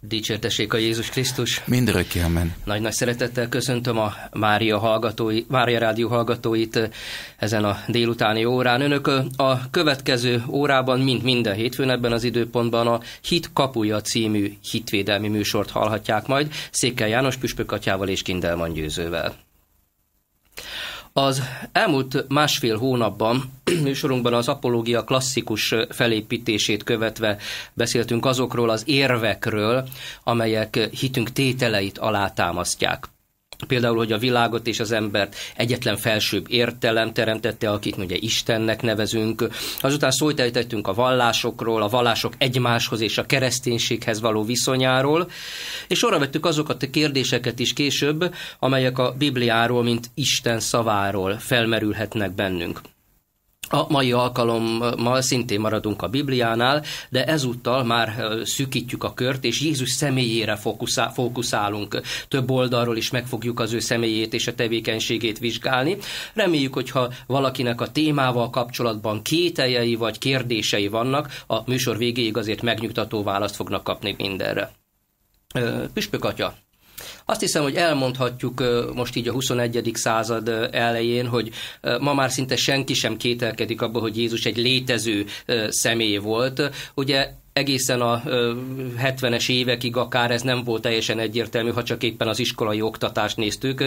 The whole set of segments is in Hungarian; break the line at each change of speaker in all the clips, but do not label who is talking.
Dicsértessék a Jézus Krisztus!
Mindörökké, amen!
Nagy-nagy szeretettel köszöntöm a Mária, hallgatói, Mária Rádió hallgatóit eh, ezen a délutáni órán. Önök eh, a következő órában, mint minden hétfőn ebben az időpontban a Hit kapuja című hitvédelmi műsort hallhatják majd Székely János Püspökatyával és Kindelman Győzővel. Az elmúlt másfél hónapban műsorunkban az apológia klasszikus felépítését követve beszéltünk azokról az érvekről, amelyek hitünk tételeit alátámasztják. Például, hogy a világot és az embert egyetlen felsőbb értelem teremtette, akit ugye Istennek nevezünk. Azután szót a vallásokról, a vallások egymáshoz és a kereszténységhez való viszonyáról, és arra vettük azokat a kérdéseket is később, amelyek a Bibliáról, mint Isten szaváról felmerülhetnek bennünk. A mai alkalommal szintén maradunk a Bibliánál, de ezúttal már szűkítjük a kört, és Jézus személyére fókuszál, fókuszálunk. Több oldalról is meg fogjuk az ő személyét és a tevékenységét vizsgálni. Reméljük, hogyha valakinek a témával kapcsolatban kételjei vagy kérdései vannak, a műsor végéig azért megnyugtató választ fognak kapni mindenre. Püspök atya, azt hiszem, hogy elmondhatjuk most így a 21. század elején, hogy ma már szinte senki sem kételkedik abban, hogy Jézus egy létező személy volt. Ugye egészen a 70-es évekig akár ez nem volt teljesen egyértelmű, ha csak éppen az iskolai oktatást néztük,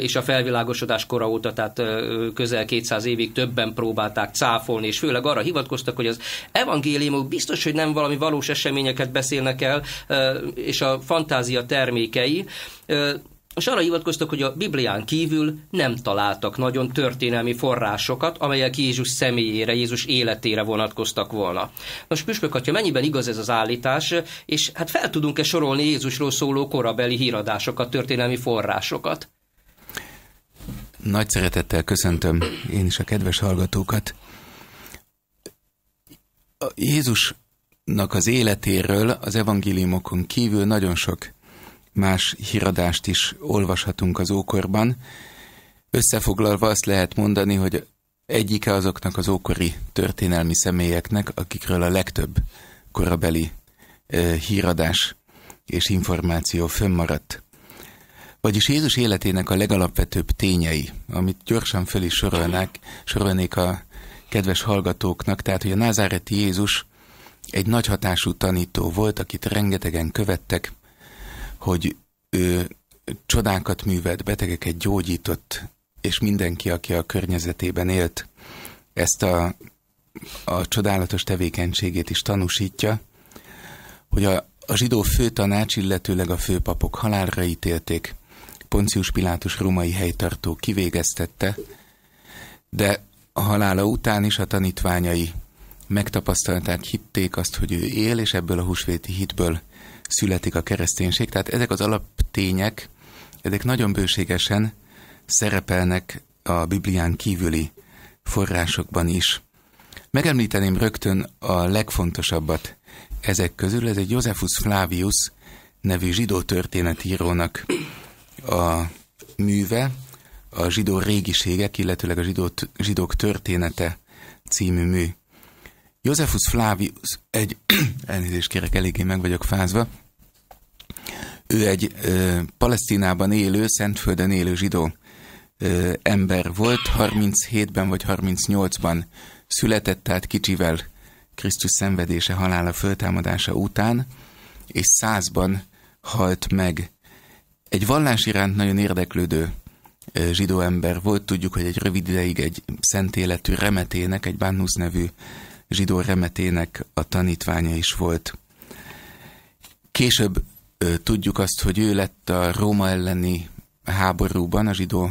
és a felvilágosodás kora óta, tehát közel 200 évig többen próbálták cáfolni, és főleg arra hivatkoztak, hogy az evangéliumok biztos, hogy nem valami valós eseményeket beszélnek el, és a fantázia termékei, és arra hivatkoztak, hogy a Biblián kívül nem találtak nagyon történelmi forrásokat, amelyek Jézus személyére, Jézus életére vonatkoztak volna. Most püspök atya, mennyiben igaz ez az állítás, és hát fel tudunk-e sorolni Jézusról szóló korabeli híradásokat, történelmi forrásokat?
Nagy szeretettel köszöntöm én is a kedves hallgatókat. A Jézusnak az életéről az evangéliumokon kívül nagyon sok más híradást is olvashatunk az ókorban. Összefoglalva azt lehet mondani, hogy egyike azoknak az ókori történelmi személyeknek, akikről a legtöbb korabeli híradás és információ fönnmaradt. Vagyis Jézus életének a legalapvetőbb tényei, amit gyorsan föl is sorolnák, sorolnék a kedves hallgatóknak, tehát hogy a názáreti Jézus egy nagy hatású tanító volt, akit rengetegen követtek, hogy ő csodákat művelt, betegeket gyógyított, és mindenki, aki a környezetében élt, ezt a, a csodálatos tevékenységét is tanúsítja, hogy a, a zsidó főtanács, illetőleg a főpapok halálra ítélték, Poncius Pilátus római helytartó kivégeztette, de a halála után is a tanítványai megtapasztalták, hitték azt, hogy ő él, és ebből a húsvéti hitből születik a kereszténység. Tehát ezek az alaptények, ezek nagyon bőségesen szerepelnek a Biblián kívüli forrásokban is. Megemlíteném rögtön a legfontosabbat ezek közül, ez egy Josephus Flavius nevű zsidó történetírónak a műve, a zsidó régiségek, illetőleg a zsidó, zsidók története című mű. Josephus Flavius egy, elnézést kérek, eléggé meg vagyok fázva, ő egy ö, Palesztinában élő, Szentföldön élő zsidó ö, ember volt, 37-ben vagy 38-ban született, tehát kicsivel Krisztus szenvedése, halála, föltámadása után, és százban halt meg. Egy vallás iránt nagyon érdeklődő zsidó ember volt, tudjuk, hogy egy rövid ideig egy szent életű remetének, egy Bánusz nevű zsidó remetének a tanítványa is volt. Később ö, tudjuk azt, hogy ő lett a Róma elleni háborúban, a zsidó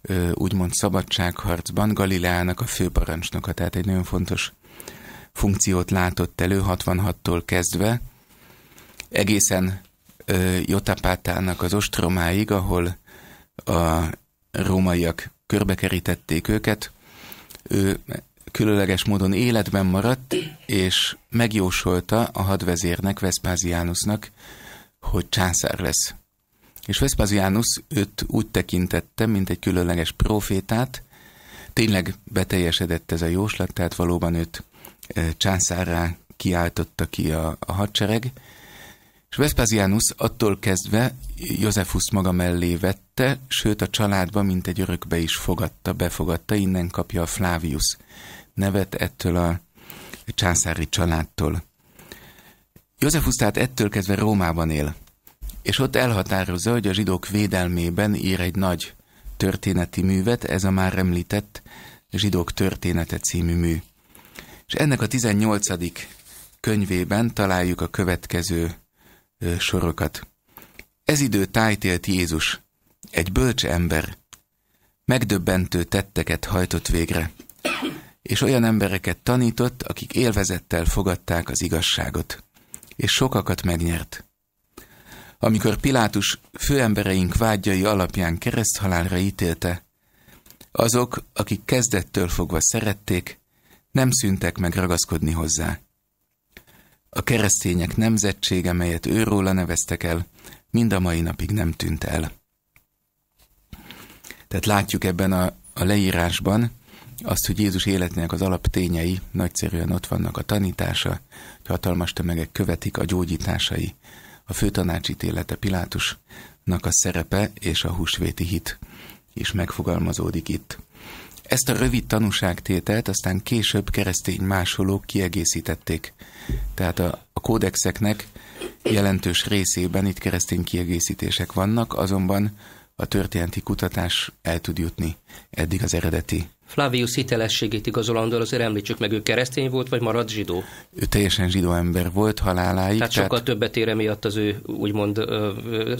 ö, úgymond szabadságharcban Galileának a főparancsnoka, tehát egy nagyon fontos funkciót látott elő 66-tól kezdve, egészen ö, Jotapátának az ostromáig, ahol a rómaiak körbekerítették őket, ő különleges módon életben maradt, és megjósolta a hadvezérnek, Vespasianusnak, hogy császár lesz. És Vespasianus őt úgy tekintette, mint egy különleges profétát, tényleg beteljesedett ez a jóslat, tehát valóban őt e, császárrá kiáltotta ki a, a hadsereg, és Vespasianus attól kezdve Józsefus maga mellé vette, sőt a családba mint egy örökbe is fogadta, befogadta, innen kapja a Flavius nevet ettől a császári családtól. Józsefus tehát ettől kezdve Rómában él, és ott elhatározza, hogy a zsidók védelmében ír egy nagy történeti művet, ez a már említett Zsidók története című mű. És ennek a 18. könyvében találjuk a következő sorokat. Ez idő tájtélt Jézus, egy bölcs ember, megdöbbentő tetteket hajtott végre és olyan embereket tanított, akik élvezettel fogadták az igazságot, és sokakat megnyert. Amikor Pilátus főembereink vágyai alapján kereszthalálra ítélte, azok, akik kezdettől fogva szerették, nem szűntek meg ragaszkodni hozzá. A keresztények nemzetsége, melyet őróla neveztek el, mind a mai napig nem tűnt el. Tehát látjuk ebben a, a leírásban, azt, hogy Jézus életének az alaptényei nagyszerűen ott vannak a tanítása, hogy hatalmas tömegek követik a gyógyításai, a főtanácsítélete Pilátusnak a szerepe és a húsvéti hit is megfogalmazódik itt. Ezt a rövid tanúságtételt aztán később keresztény másolók kiegészítették. Tehát a, a kódexeknek jelentős részében itt keresztény kiegészítések vannak, azonban a történeti kutatás el tud jutni eddig az eredeti
Flavius hitelességét igazolandó, azért említsük meg, ő keresztény volt, vagy marad zsidó?
Ő teljesen zsidó ember volt haláláig. Tehát, tehát... sokkal
többet ér miatt az ő úgymond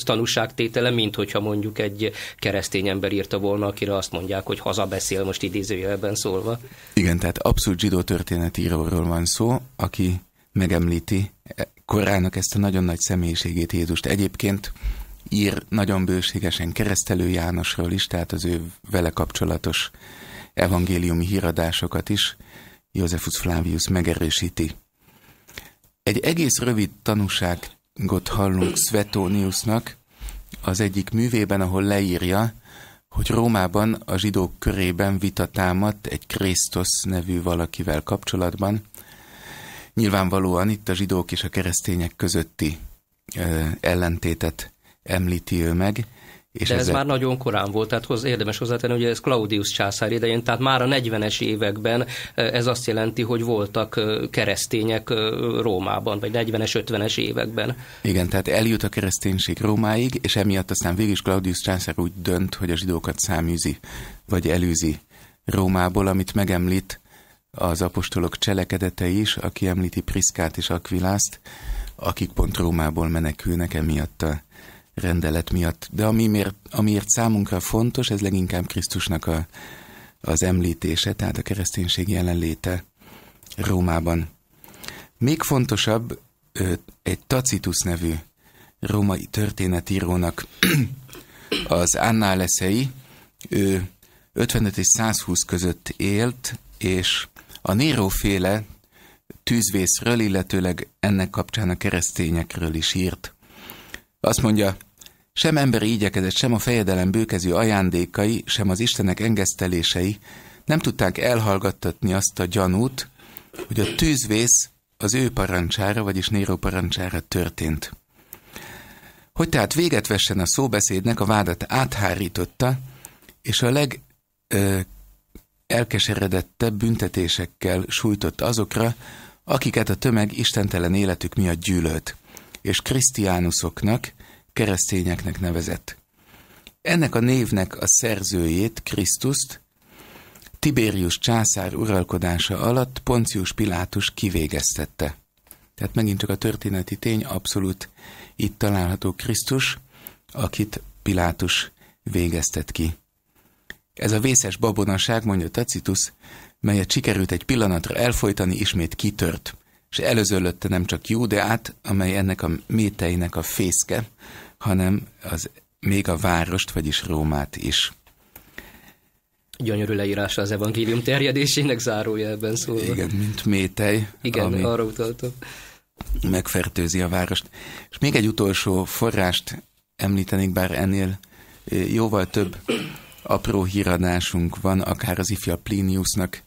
tanúságtétele, mint hogyha mondjuk egy keresztény ember írta volna, akire azt mondják, hogy hazabeszél most idézőjelben szólva.
Igen, tehát abszolút zsidó történetíróról van szó, aki megemlíti e, korának ezt a nagyon nagy személyiségét Jézust. Egyébként ír nagyon bőségesen keresztelő Jánosról is, tehát az ő vele kapcsolatos evangéliumi híradásokat is Józsefus Flavius megerősíti. Egy egész rövid tanúságot hallunk Svetoniusnak, az egyik művében, ahol leírja, hogy Rómában a zsidók körében vita támadt egy Krisztus nevű valakivel kapcsolatban. Nyilvánvalóan itt a zsidók és a keresztények közötti ö, ellentétet említi ő meg, és De ez, ez e- már
nagyon korán volt, tehát hozzá, érdemes hozzátenni, hogy ez Claudius császár idején, tehát már a 40-es években e, ez azt jelenti, hogy voltak e, keresztények Rómában, vagy 40-es, 50-es években.
Igen, tehát eljut a kereszténység Rómáig, és emiatt aztán végig is Claudius császár úgy dönt, hogy a zsidókat száműzi, vagy előzi Rómából, amit megemlít az apostolok cselekedetei is, aki említi Priszkát és Akvilászt, akik pont Rómából menekülnek emiatt a rendelet miatt. De ami miért, amiért számunkra fontos, ez leginkább Krisztusnak a, az említése, tehát a kereszténység jelenléte Rómában. Még fontosabb egy Tacitus nevű római történetírónak az Anna Leszei, ő 55 és 120 között élt, és a Néróféle tűzvészről, illetőleg ennek kapcsán a keresztényekről is írt. Azt mondja, sem emberi igyekezet, sem a fejedelem bőkező ajándékai, sem az Istenek engesztelései nem tudták elhallgattatni azt a gyanút, hogy a tűzvész az ő parancsára, vagyis Néró parancsára történt. Hogy tehát véget vessen a szóbeszédnek, a vádat áthárította, és a leg ö, elkeseredettebb büntetésekkel sújtott azokra, akiket a tömeg istentelen életük miatt gyűlölt, és Krisztiánusoknak, keresztényeknek nevezett. Ennek a névnek a szerzőjét, Krisztust, Tiberius császár uralkodása alatt Poncius Pilátus kivégeztette. Tehát megint csak a történeti tény, abszolút itt található Krisztus, akit Pilátus végeztet ki. Ez a vészes babonaság, mondja Tacitus, melyet sikerült egy pillanatra elfolytani, ismét kitört, és előzölötte nem csak Júdeát, amely ennek a méteinek a fészke, hanem az, még a várost, vagyis Rómát is.
Gyönyörű leírása az evangélium terjedésének zárójelben szól. Igen,
mint métej. Igen, ami arra utaltam. Megfertőzi a várost. És még egy utolsó forrást említenék, bár ennél jóval több apró híradásunk van, akár az ifja Pliniusnak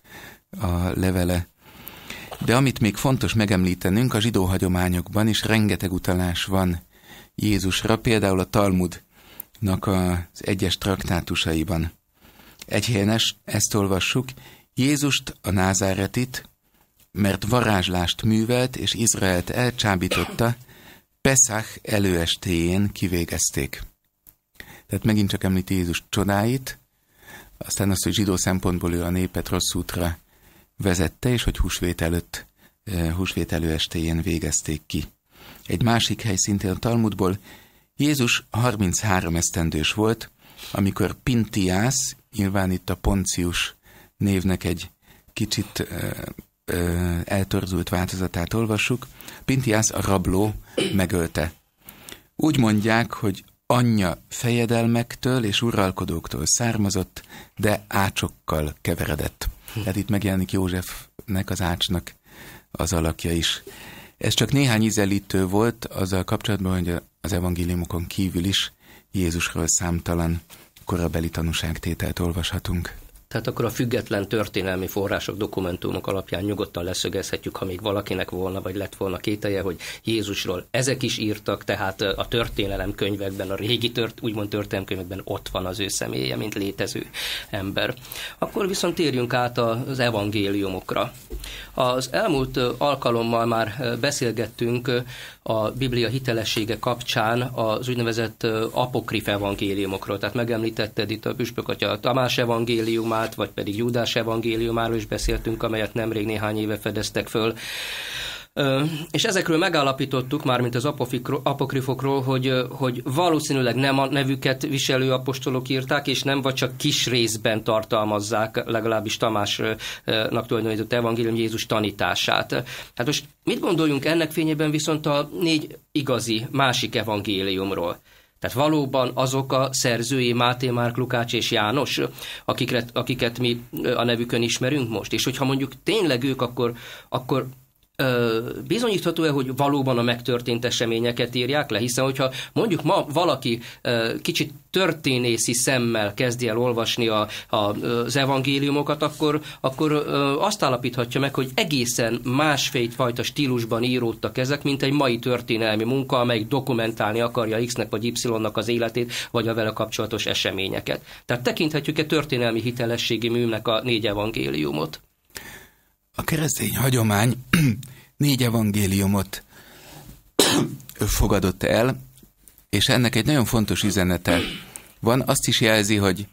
a levele. De amit még fontos megemlítenünk, a zsidó hagyományokban is rengeteg utalás van Jézusra, például a Talmudnak az egyes traktátusaiban. Egy helyenes, ezt olvassuk, Jézust, a názáretit, mert varázslást művelt és Izraelt elcsábította, Peszach előestéjén kivégezték. Tehát megint csak említi Jézus csodáit, aztán azt, hogy zsidó szempontból ő a népet rossz útra vezette, és hogy húsvét előtt, eh, húsvét előestéjén végezték ki. Egy másik hely szintén a Talmudból, Jézus 33 esztendős volt, amikor Pintiász, nyilván itt a Poncius névnek egy kicsit ö, ö, eltorzult változatát olvassuk, Pintiász a rabló megölte. Úgy mondják, hogy anyja fejedelmektől és uralkodóktól származott, de ácsokkal keveredett. Tehát itt megjelenik Józsefnek, az ácsnak az alakja is. Ez csak néhány ízelítő volt azzal kapcsolatban, hogy az evangéliumokon kívül is Jézusról számtalan korabeli tanúságtételt olvashatunk.
Tehát akkor a független történelmi források, dokumentumok alapján nyugodtan leszögezhetjük, ha még valakinek volna, vagy lett volna kételje, hogy Jézusról ezek is írtak, tehát a történelem könyvekben, a régi tört, úgymond történelem könyvekben ott van az ő személye, mint létező ember. Akkor viszont térjünk át az evangéliumokra. Az elmúlt alkalommal már beszélgettünk a Biblia hitelessége kapcsán az úgynevezett apokrif evangéliumokról. Tehát megemlítetted itt a püspök atya Tamás evangéliumát, vagy pedig Júdás evangéliumáról is beszéltünk, amelyet nemrég néhány éve fedeztek föl. És ezekről megállapítottuk, már mint az apokrifokról, hogy, hogy valószínűleg nem a nevüket viselő apostolok írták, és nem, vagy csak kis részben tartalmazzák legalábbis Tamásnak tulajdonított evangélium Jézus tanítását. Hát most mit gondoljunk ennek fényében viszont a négy igazi másik evangéliumról? Tehát valóban azok a szerzői Máté, Márk, Lukács és János, akiket, akiket mi a nevükön ismerünk most. És hogyha mondjuk tényleg ők, akkor, akkor bizonyítható-e, hogy valóban a megtörtént eseményeket írják le? Hiszen, hogyha mondjuk ma valaki kicsit történészi szemmel kezdi el olvasni a, a, az evangéliumokat, akkor, akkor azt állapíthatja meg, hogy egészen másfajta stílusban íródtak ezek, mint egy mai történelmi munka, amelyik dokumentálni akarja X-nek vagy Y-nak az életét, vagy a vele kapcsolatos eseményeket. Tehát tekinthetjük-e történelmi hitelességi műnek a négy evangéliumot?
a keresztény hagyomány négy evangéliumot fogadott el, és ennek egy nagyon fontos üzenete van. Azt is jelzi, hogy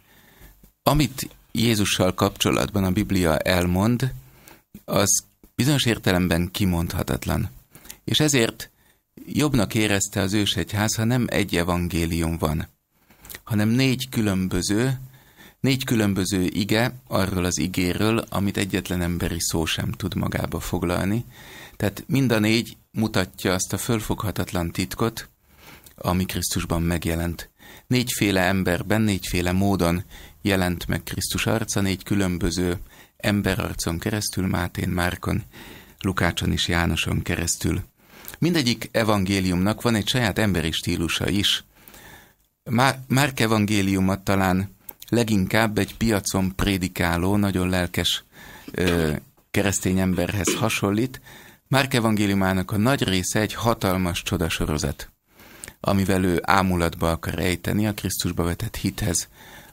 amit Jézussal kapcsolatban a Biblia elmond, az bizonyos értelemben kimondhatatlan. És ezért jobbnak érezte az ősegyház, ha nem egy evangélium van, hanem négy különböző, Négy különböző ige arról az igéről, amit egyetlen emberi szó sem tud magába foglalni. Tehát mind a négy mutatja azt a fölfoghatatlan titkot, ami Krisztusban megjelent. Négyféle emberben, négyféle módon jelent meg Krisztus arca, négy különböző emberarcon keresztül, Mátén, Márkon, Lukácson és Jánoson keresztül. Mindegyik evangéliumnak van egy saját emberi stílusa is. Már Márk evangéliumot talán leginkább egy piacon prédikáló, nagyon lelkes ö, keresztény emberhez hasonlít. Márk evangéliumának a nagy része egy hatalmas csodasorozat, amivel ő ámulatba akar ejteni, a Krisztusba vetett hithez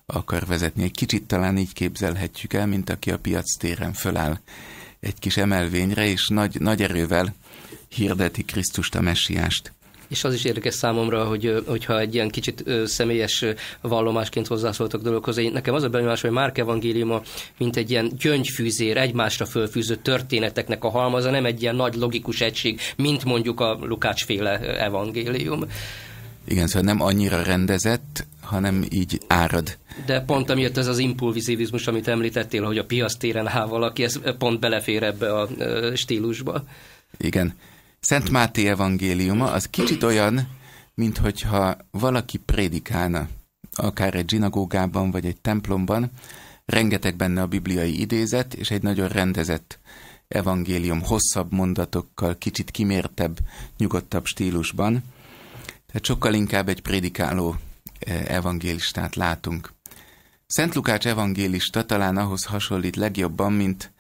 akar vezetni. Egy kicsit talán így képzelhetjük el, mint aki a piac téren föláll egy kis emelvényre, és nagy, nagy erővel hirdeti Krisztust a messiást.
És az is érdekes számomra, hogy, hogyha egy ilyen kicsit személyes vallomásként hozzászóltak dologhoz, én, nekem az a benyomás, hogy Márk evangéliuma, mint egy ilyen gyöngyfűzér, egymásra fölfűző történeteknek a halmaza, nem egy ilyen nagy logikus egység, mint mondjuk a Lukácsféle evangélium.
Igen, szóval nem annyira rendezett, hanem így árad.
De pont amiért ez az impulvizivizmus, amit említettél, hogy a piasztéren há valaki, ez pont belefér ebbe a
stílusba. Igen. Szent Máté evangéliuma az kicsit olyan, mint hogyha valaki prédikálna, akár egy zsinagógában vagy egy templomban, rengeteg benne a bibliai idézet, és egy nagyon rendezett evangélium hosszabb mondatokkal, kicsit kimértebb, nyugodtabb stílusban. Tehát sokkal inkább egy prédikáló eh, evangélistát látunk. Szent Lukács evangélista talán ahhoz hasonlít legjobban, mint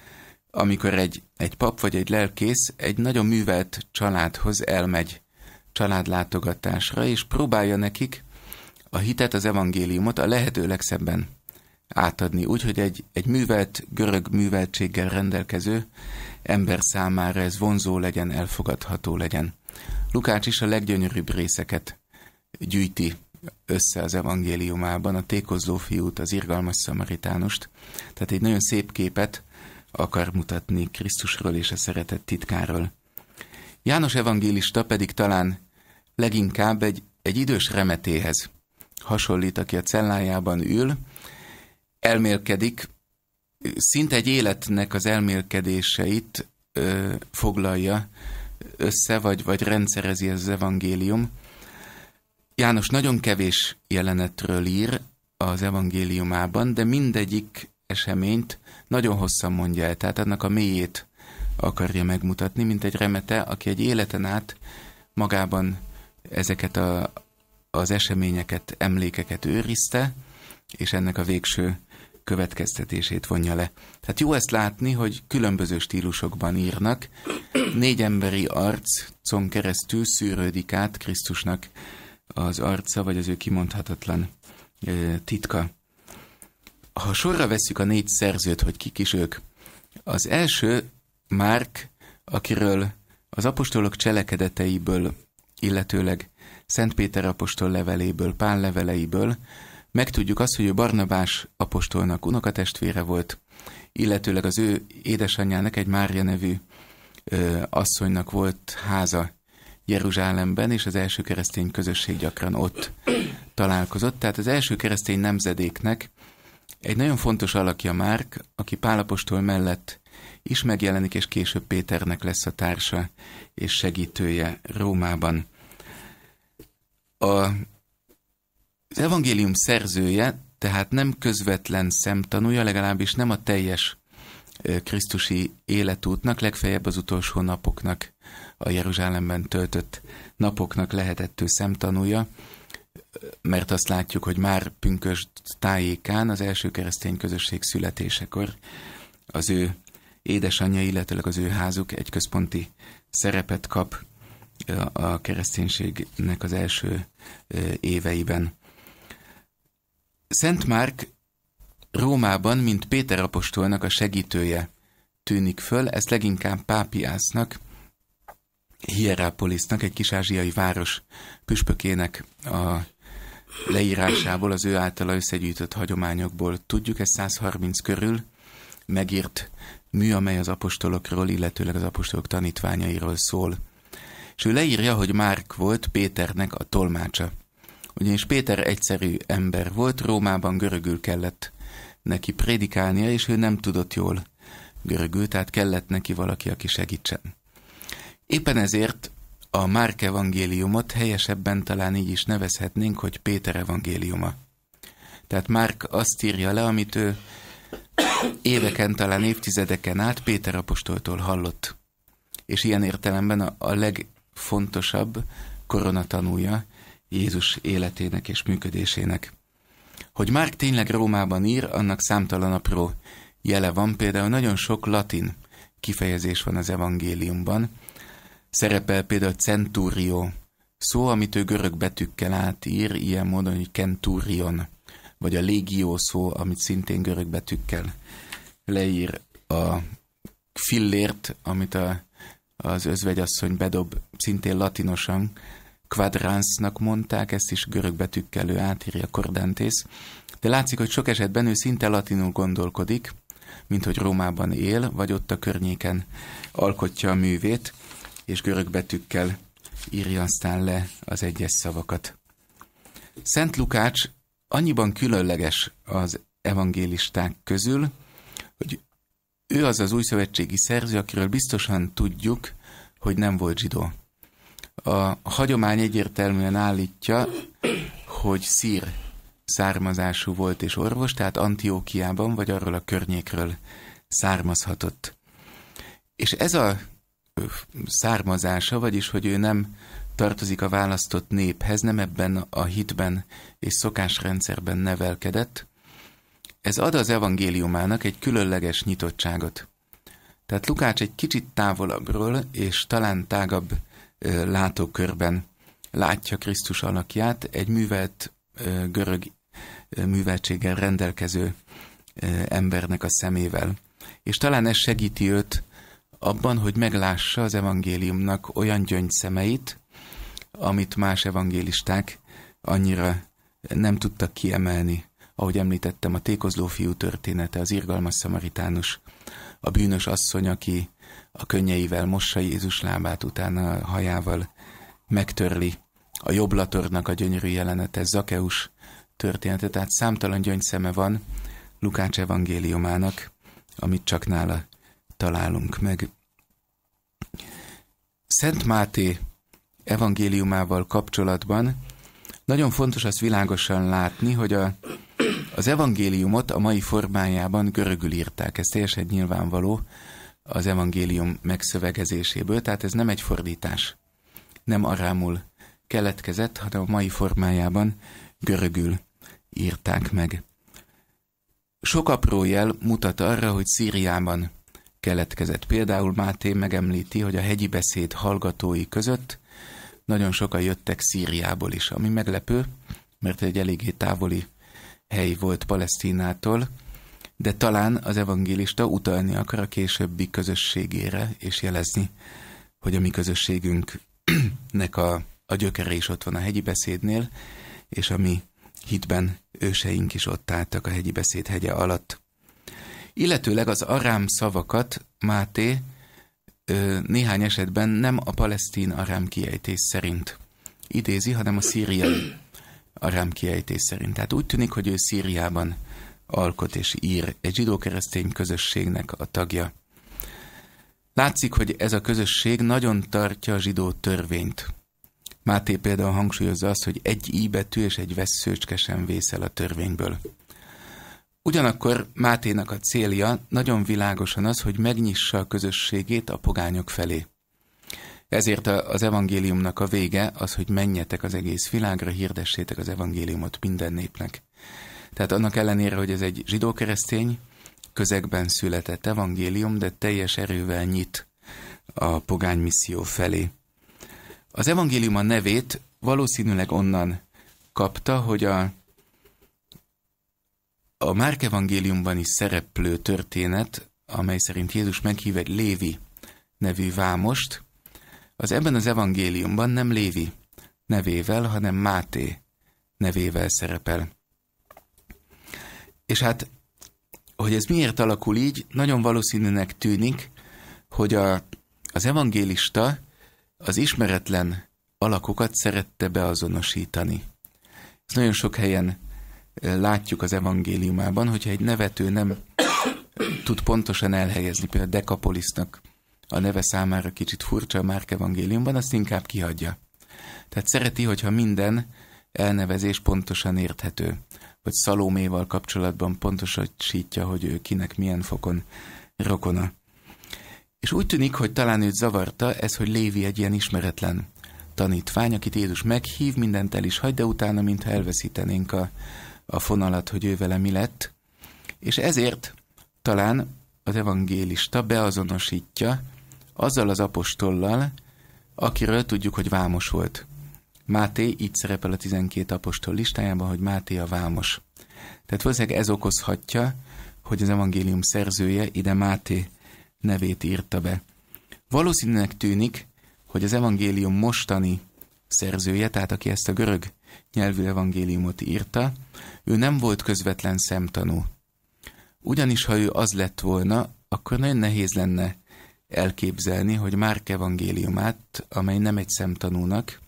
amikor egy, egy pap vagy egy lelkész egy nagyon művelt családhoz elmegy családlátogatásra, és próbálja nekik a hitet, az evangéliumot a lehető legszebben átadni, úgyhogy egy, egy művelt, görög műveltséggel rendelkező ember számára ez vonzó legyen, elfogadható legyen. Lukács is a leggyönyörűbb részeket gyűjti össze az evangéliumában, a tékozló fiút, az irgalmas szamaritánust. Tehát egy nagyon szép képet akar mutatni Krisztusról és a szeretet titkáról. János evangélista pedig talán leginkább egy, egy idős remetéhez hasonlít, aki a cellájában ül, elmélkedik, szinte egy életnek az elmélkedéseit ö, foglalja össze, vagy, vagy rendszerezi az evangélium. János nagyon kevés jelenetről ír az evangéliumában, de mindegyik eseményt nagyon hosszan mondja el, tehát annak a mélyét akarja megmutatni, mint egy remete, aki egy életen át magában ezeket a, az eseményeket, emlékeket őrizte, és ennek a végső következtetését vonja le. Tehát jó ezt látni, hogy különböző stílusokban írnak. Négy emberi con keresztül szűrődik át Krisztusnak az arca, vagy az ő kimondhatatlan titka. Ha sorra vesszük a négy szerzőt, hogy kik is ők, az első Márk, akiről az apostolok cselekedeteiből, illetőleg Szent Péter apostol leveléből, Pál leveleiből megtudjuk azt, hogy ő Barnabás apostolnak unokatestvére volt, illetőleg az ő édesanyjának egy Mária nevű ö, asszonynak volt háza Jeruzsálemben, és az első keresztény közösség gyakran ott találkozott. Tehát az első keresztény nemzedéknek egy nagyon fontos alakja Márk, aki Pálapostól mellett is megjelenik, és később Péternek lesz a társa és segítője Rómában. A, az evangélium szerzője, tehát nem közvetlen szemtanúja, legalábbis nem a teljes Krisztusi életútnak, legfeljebb az utolsó napoknak, a Jeruzsálemben töltött napoknak lehetett ő szemtanúja, mert azt látjuk, hogy már pünkös tájékán az első keresztény közösség születésekor az ő édesanyja, illetőleg az ő házuk egy központi szerepet kap a kereszténységnek az első éveiben. Szent Márk Rómában, mint Péter apostolnak a segítője tűnik föl, ezt leginkább Pápiásznak, Hierápolisznak, egy kis ázsiai város püspökének a leírásából, az ő általa összegyűjtött hagyományokból. Tudjuk ez 130 körül megírt mű, amely az apostolokról, illetőleg az apostolok tanítványairól szól. És ő leírja, hogy Márk volt Péternek a tolmácsa. Ugyanis Péter egyszerű ember volt, Rómában görögül kellett neki prédikálnia, és ő nem tudott jól görögül, tehát kellett neki valaki, aki segítsen. Éppen ezért a Márk evangéliumot helyesebben talán így is nevezhetnénk, hogy Péter evangéliuma. Tehát Márk azt írja le, amit ő éveken, talán évtizedeken át Péter apostoltól hallott. És ilyen értelemben a, a legfontosabb koronatanúja Jézus életének és működésének. Hogy Márk tényleg Rómában ír, annak számtalan apró jele van, például nagyon sok latin kifejezés van az evangéliumban, Szerepel például centúrió, szó, amit ő görög betűkkel átír, ilyen módon, hogy kentúrion, vagy a légió szó, amit szintén görög betűkkel leír a fillért, amit a, az özvegyasszony bedob, szintén latinosan, quadransnak mondták, ezt is görög betűkkel ő átírja kordentész, de látszik, hogy sok esetben ő szinte latinul gondolkodik, mint hogy Rómában él, vagy ott a környéken alkotja a művét és görög betűkkel írja aztán le az egyes szavakat. Szent Lukács annyiban különleges az evangélisták közül, hogy ő az az szövetségi szerző, akiről biztosan tudjuk, hogy nem volt zsidó. A hagyomány egyértelműen állítja, hogy szír származású volt és orvos, tehát Antiókiában vagy arról a környékről származhatott. És ez a származása, vagyis hogy ő nem tartozik a választott néphez, nem ebben a hitben és szokásrendszerben nevelkedett, ez ad az evangéliumának egy különleges nyitottságot. Tehát Lukács egy kicsit távolabbról és talán tágabb ö, látókörben látja Krisztus alakját, egy művelt ö, görög ö, műveltséggel rendelkező embernek a szemével. És talán ez segíti őt abban, hogy meglássa az evangéliumnak olyan gyöngyszemeit, amit más evangélisták annyira nem tudtak kiemelni. Ahogy említettem, a tékozló fiú története, az irgalmas szamaritánus, a bűnös asszony, aki a könnyeivel mossa Jézus lábát, utána a hajával megtörli, a jobblatornak a gyönyörű jelenete, Zakeus története, tehát számtalan gyöngyszeme van Lukács evangéliumának, amit csak nála találunk meg. Szent Máté evangéliumával kapcsolatban nagyon fontos azt világosan látni, hogy a, az evangéliumot a mai formájában görögül írták. Ez teljesen nyilvánvaló az evangélium megszövegezéséből, tehát ez nem egy fordítás. Nem arámul keletkezett, hanem a mai formájában görögül írták meg. Sok apró jel mutat arra, hogy Szíriában keletkezett. Például Máté megemlíti, hogy a hegyi beszéd hallgatói között nagyon sokan jöttek Szíriából is, ami meglepő, mert egy eléggé távoli hely volt Palesztinától, de talán az evangélista utalni akar a későbbi közösségére, és jelezni, hogy a mi közösségünknek a, a gyökere is ott van a hegyi beszédnél, és a mi hitben őseink is ott álltak a hegyi beszéd hegye alatt. Illetőleg az arám szavakat Máté néhány esetben nem a palesztin arám kiejtés szerint idézi, hanem a szíriai arám kiejtés szerint. Tehát úgy tűnik, hogy ő Szíriában alkot és ír egy zsidó-keresztény közösségnek a tagja. Látszik, hogy ez a közösség nagyon tartja a zsidó törvényt. Máté például hangsúlyozza azt, hogy egy íbetű és egy vesszőcske sem vészel a törvényből. Ugyanakkor Máténak a célja nagyon világosan az, hogy megnyissa a közösségét a pogányok felé. Ezért az evangéliumnak a vége az, hogy menjetek az egész világra, hirdessétek az evangéliumot minden népnek. Tehát annak ellenére, hogy ez egy zsidó-keresztény, közegben született evangélium, de teljes erővel nyit a pogány misszió felé. Az evangélium a nevét valószínűleg onnan kapta, hogy a a Márk evangéliumban is szereplő történet, amely szerint Jézus meghív egy Lévi nevű vámost, az ebben az evangéliumban nem Lévi nevével, hanem Máté nevével szerepel. És hát, hogy ez miért alakul így, nagyon valószínűnek tűnik, hogy a, az evangélista az ismeretlen alakokat szerette beazonosítani. Ez nagyon sok helyen látjuk az evangéliumában, hogyha egy nevető nem tud pontosan elhelyezni, például Dekapolisznak a neve számára kicsit furcsa a Márk evangéliumban, azt inkább kihagyja. Tehát szereti, hogyha minden elnevezés pontosan érthető, vagy Szaloméval kapcsolatban pontosítja, hogy ő kinek milyen fokon rokona. És úgy tűnik, hogy talán őt zavarta ez, hogy Lévi egy ilyen ismeretlen tanítvány, akit Jézus meghív, mindent el is hagy, de utána, mintha elveszítenénk a a fonalat, hogy ő vele mi lett, és ezért talán az evangélista beazonosítja azzal az apostollal, akiről tudjuk, hogy vámos volt. Máté így szerepel a 12 apostol listájában, hogy Máté a vámos. Tehát valószínűleg ez okozhatja, hogy az evangélium szerzője ide Máté nevét írta be. Valószínűnek tűnik, hogy az evangélium mostani szerzője, tehát aki ezt a görög nyelvű evangéliumot írta, ő nem volt közvetlen szemtanú. Ugyanis, ha ő az lett volna, akkor nagyon nehéz lenne elképzelni, hogy Márk evangéliumát, amely nem egy szemtanúnak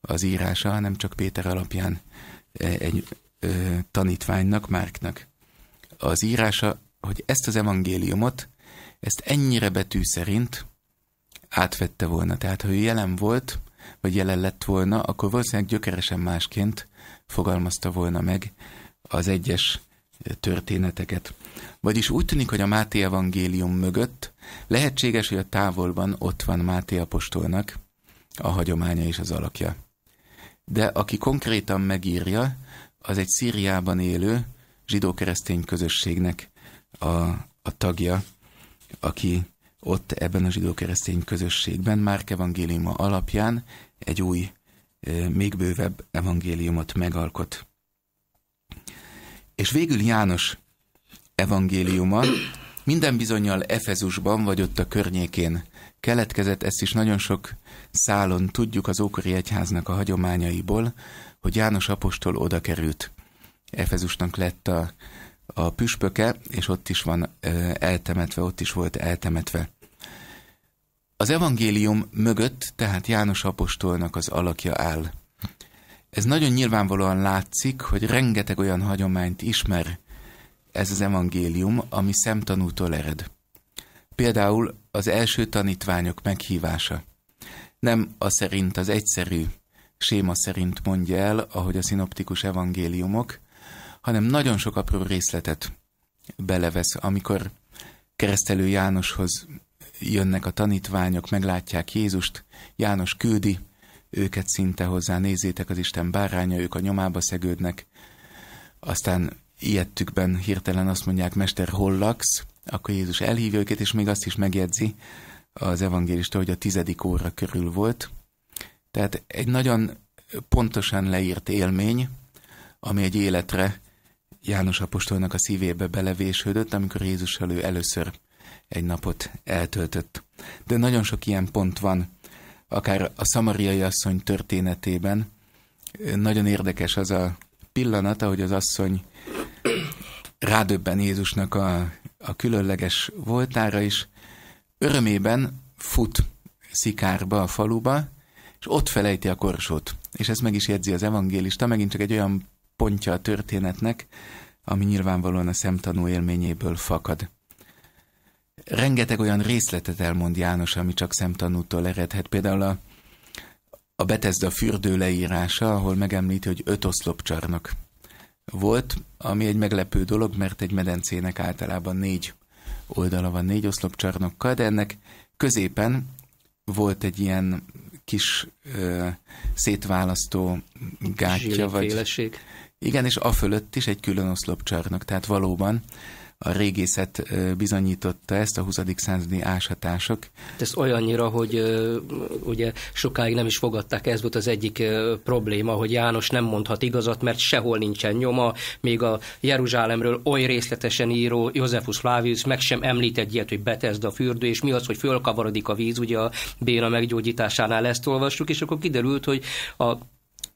az írása, hanem csak Péter alapján e, egy ö, e, tanítványnak, Márknak az írása, hogy ezt az evangéliumot, ezt ennyire betű szerint átvette volna. Tehát, ha ő jelen volt, vagy jelen lett volna, akkor valószínűleg gyökeresen másként fogalmazta volna meg az egyes eh, történeteket. Vagyis úgy tűnik, hogy a Máté evangélium mögött lehetséges, hogy a távolban ott van Máté apostolnak a hagyománya és az alakja. De aki konkrétan megírja, az egy Szíriában élő zsidó-keresztény közösségnek a, a tagja, aki ott ebben a zsidó-keresztény közösségben Márk evangéliuma alapján egy új, még bővebb evangéliumot megalkot. És végül János evangéliuma minden bizonyal Efezusban vagy ott a környékén keletkezett, ezt is nagyon sok szálon tudjuk az ókori egyháznak a hagyományaiból, hogy János apostol oda került. Efezusnak lett a, a püspöke, és ott is van ö, eltemetve, ott is volt eltemetve. Az evangélium mögött tehát János apostolnak az alakja áll. Ez nagyon nyilvánvalóan látszik, hogy rengeteg olyan hagyományt ismer ez az evangélium, ami szemtanútól ered. Például az első tanítványok meghívása. Nem a szerint az egyszerű séma szerint mondja el, ahogy a szinoptikus evangéliumok, hanem nagyon sok apró részletet belevesz, amikor keresztelő Jánoshoz jönnek a tanítványok, meglátják Jézust, János küldi őket szinte hozzá, nézzétek az Isten báránya, ők a nyomába szegődnek, aztán ilyettükben hirtelen azt mondják, Mester, hol laksz? Akkor Jézus elhívja őket, és még azt is megjegyzi az evangélista, hogy a tizedik óra körül volt. Tehát egy nagyon pontosan leírt élmény, ami egy életre János apostolnak a szívébe belevésődött, amikor Jézus elő először egy napot eltöltött. De nagyon sok ilyen pont van, akár a szamariai asszony történetében. Nagyon érdekes az a pillanat, ahogy az asszony rádöbben Jézusnak a, a különleges voltára is, örömében fut szikárba a faluba, és ott felejti a korsót. És ezt meg is jegyzi az evangélista, megint csak egy olyan pontja a történetnek, ami nyilvánvalóan a szemtanú élményéből fakad rengeteg olyan részletet elmond János, ami csak szemtanútól eredhet. Például a, a Betesda fürdő leírása, ahol megemlíti, hogy öt oszlopcsarnok volt, ami egy meglepő dolog, mert egy medencének általában négy oldala van négy oszlopcsarnokkal, de ennek középen volt egy ilyen kis ö, szétválasztó gátja. vagy, féleség. Igen, és a fölött is egy külön oszlopcsarnok, tehát valóban a régészet bizonyította ezt, a 20. századi ásatások.
Ez olyannyira, hogy ugye sokáig nem is fogadták, ez volt az egyik probléma, hogy János nem mondhat igazat, mert sehol nincsen nyoma, még a Jeruzsálemről oly részletesen író Józsefus Flavius meg sem említ egy ilyet, hogy betezd a fürdő, és mi az, hogy fölkavarodik a víz, ugye a Béna meggyógyításánál ezt olvassuk, és akkor kiderült, hogy a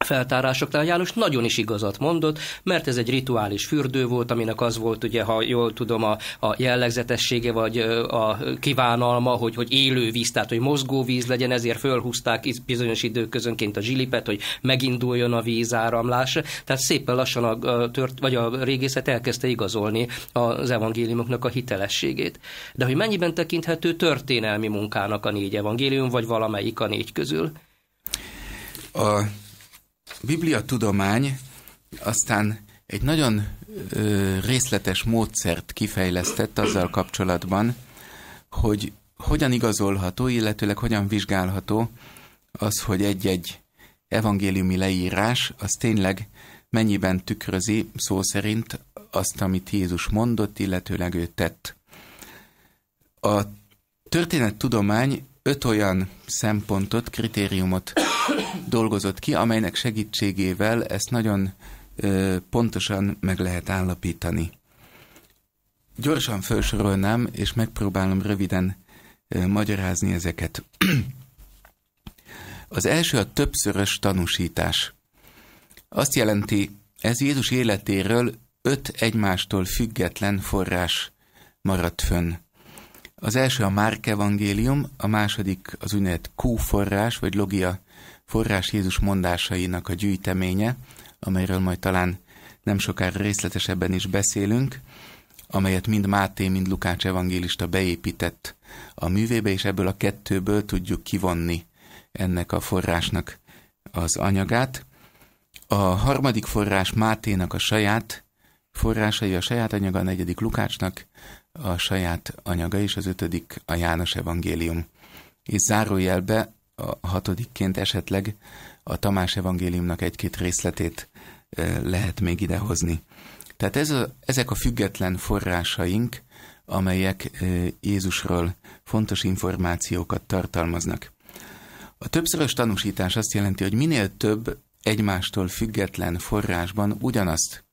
feltárásoknál János nagyon is igazat mondott, mert ez egy rituális fürdő volt, aminek az volt, ugye, ha jól tudom, a, a jellegzetessége vagy a kívánalma, hogy, hogy élő víz, tehát hogy mozgó víz legyen, ezért fölhúzták bizonyos időközönként a zsilipet, hogy meginduljon a vízáramlás. Tehát szépen lassan a, tört, vagy a régészet elkezdte igazolni az evangéliumoknak a hitelességét. De hogy mennyiben tekinthető történelmi munkának a négy evangélium, vagy valamelyik a négy közül?
A Biblia tudomány aztán egy nagyon ö, részletes módszert kifejlesztett azzal kapcsolatban, hogy hogyan igazolható, illetőleg hogyan vizsgálható az, hogy egy-egy evangéliumi leírás az tényleg mennyiben tükrözi szó szerint azt, amit Jézus mondott, illetőleg ő tett. A történettudomány öt olyan szempontot, kritériumot dolgozott ki, amelynek segítségével ezt nagyon ö, pontosan meg lehet állapítani. Gyorsan felsorolnám, és megpróbálom röviden ö, magyarázni ezeket. Az első a többszörös tanúsítás. Azt jelenti, ez Jézus életéről öt egymástól független forrás maradt fönn. Az első a Márk evangélium, a második az úgynevezett Q forrás, vagy logia forrás Jézus mondásainak a gyűjteménye, amelyről majd talán nem sokára részletesebben is beszélünk, amelyet mind Máté, mind Lukács evangélista beépített a művébe, és ebből a kettőből tudjuk kivonni ennek a forrásnak az anyagát. A harmadik forrás Máténak a saját forrásai, a saját anyaga, a negyedik Lukácsnak a saját anyaga, és az ötödik a János evangélium. És zárójelbe a hatodikként esetleg a Tamás evangéliumnak egy-két részletét lehet még idehozni. Tehát ez a, ezek a független forrásaink, amelyek Jézusról fontos információkat tartalmaznak. A többszörös tanúsítás azt jelenti, hogy minél több egymástól független forrásban ugyanazt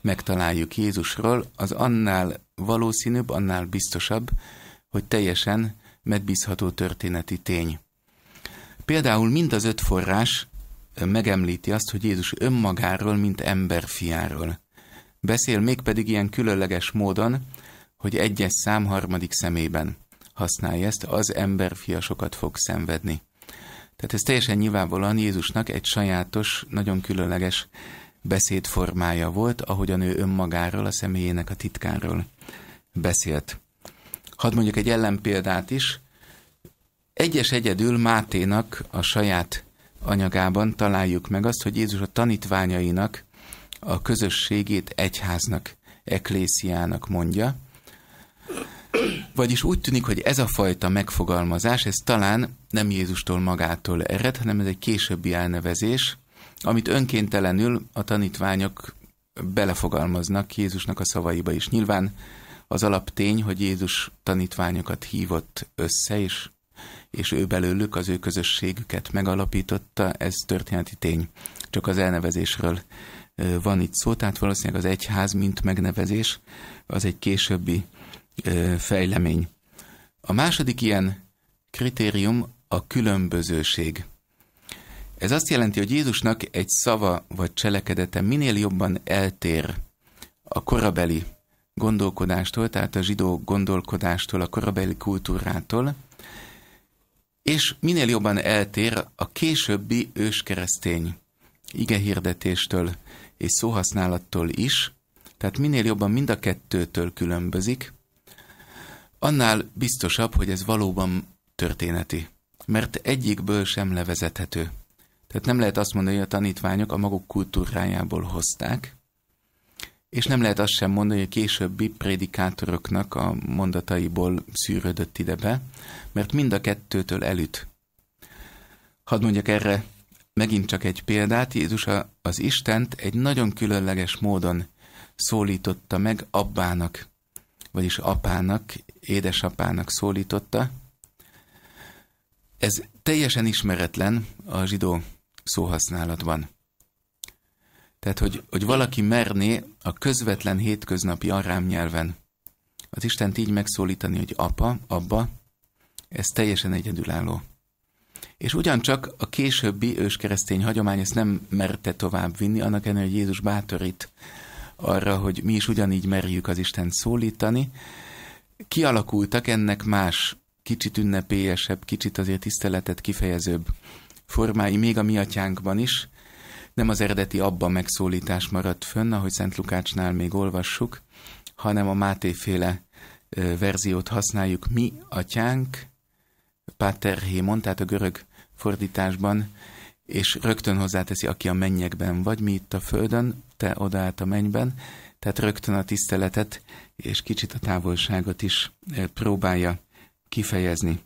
megtaláljuk Jézusról, az annál valószínűbb, annál biztosabb, hogy teljesen megbízható történeti tény. Például mind az öt forrás megemlíti azt, hogy Jézus önmagáról, mint emberfiáról beszél, mégpedig ilyen különleges módon, hogy egyes szám harmadik szemében használja ezt, az emberfia sokat fog szenvedni. Tehát ez teljesen nyilvánvalóan Jézusnak egy sajátos, nagyon különleges beszédformája volt, ahogyan ő önmagáról, a személyének a titkáról beszélt. Hadd mondjuk egy ellenpéldát is, egyes egyedül Máténak a saját anyagában találjuk meg azt, hogy Jézus a tanítványainak a közösségét egyháznak, eklésziának mondja. Vagyis úgy tűnik, hogy ez a fajta megfogalmazás, ez talán nem Jézustól magától ered, hanem ez egy későbbi elnevezés, amit önkéntelenül a tanítványok belefogalmaznak Jézusnak a szavaiba is. Nyilván az alaptény, hogy Jézus tanítványokat hívott össze, és és ő belőlük az ő közösségüket megalapította, ez történeti tény. Csak az elnevezésről van itt szó, tehát valószínűleg az egyház, mint megnevezés, az egy későbbi fejlemény. A második ilyen kritérium a különbözőség. Ez azt jelenti, hogy Jézusnak egy szava vagy cselekedete minél jobban eltér a korabeli gondolkodástól, tehát a zsidó gondolkodástól, a korabeli kultúrától, és minél jobban eltér a későbbi őskeresztény igehirdetéstől és szóhasználattól is, tehát minél jobban mind a kettőtől különbözik, annál biztosabb, hogy ez valóban történeti. Mert egyikből sem levezethető. Tehát nem lehet azt mondani, hogy a tanítványok a maguk kultúrájából hozták, és nem lehet azt sem mondani, hogy a későbbi prédikátoroknak a mondataiból szűrődött ide be, mert mind a kettőtől elüt. Hadd mondjak erre megint csak egy példát. Jézus az Istent egy nagyon különleges módon szólította meg abbának, vagyis apának, édesapának szólította. Ez teljesen ismeretlen a zsidó szóhasználatban. Tehát, hogy, hogy valaki merné a közvetlen hétköznapi arám nyelven az Istent így megszólítani, hogy apa, abba, ez teljesen egyedülálló. És ugyancsak a későbbi őskeresztény hagyomány ezt nem merte tovább vinni, annak ellenére, hogy Jézus bátorít arra, hogy mi is ugyanígy merjük az Isten szólítani. Kialakultak ennek más, kicsit ünnepélyesebb, kicsit azért tiszteletet kifejezőbb formái, még a mi atyánkban is, nem az eredeti abba megszólítás maradt fönn, ahogy Szent Lukácsnál még olvassuk, hanem a Máté-féle verziót használjuk. Mi, atyánk, Pater Hémon, tehát a görög fordításban, és rögtön hozzáteszi, aki a mennyekben vagy, mi itt a földön, te odaállt a mennyben, tehát rögtön a tiszteletet és kicsit a távolságot is próbálja kifejezni.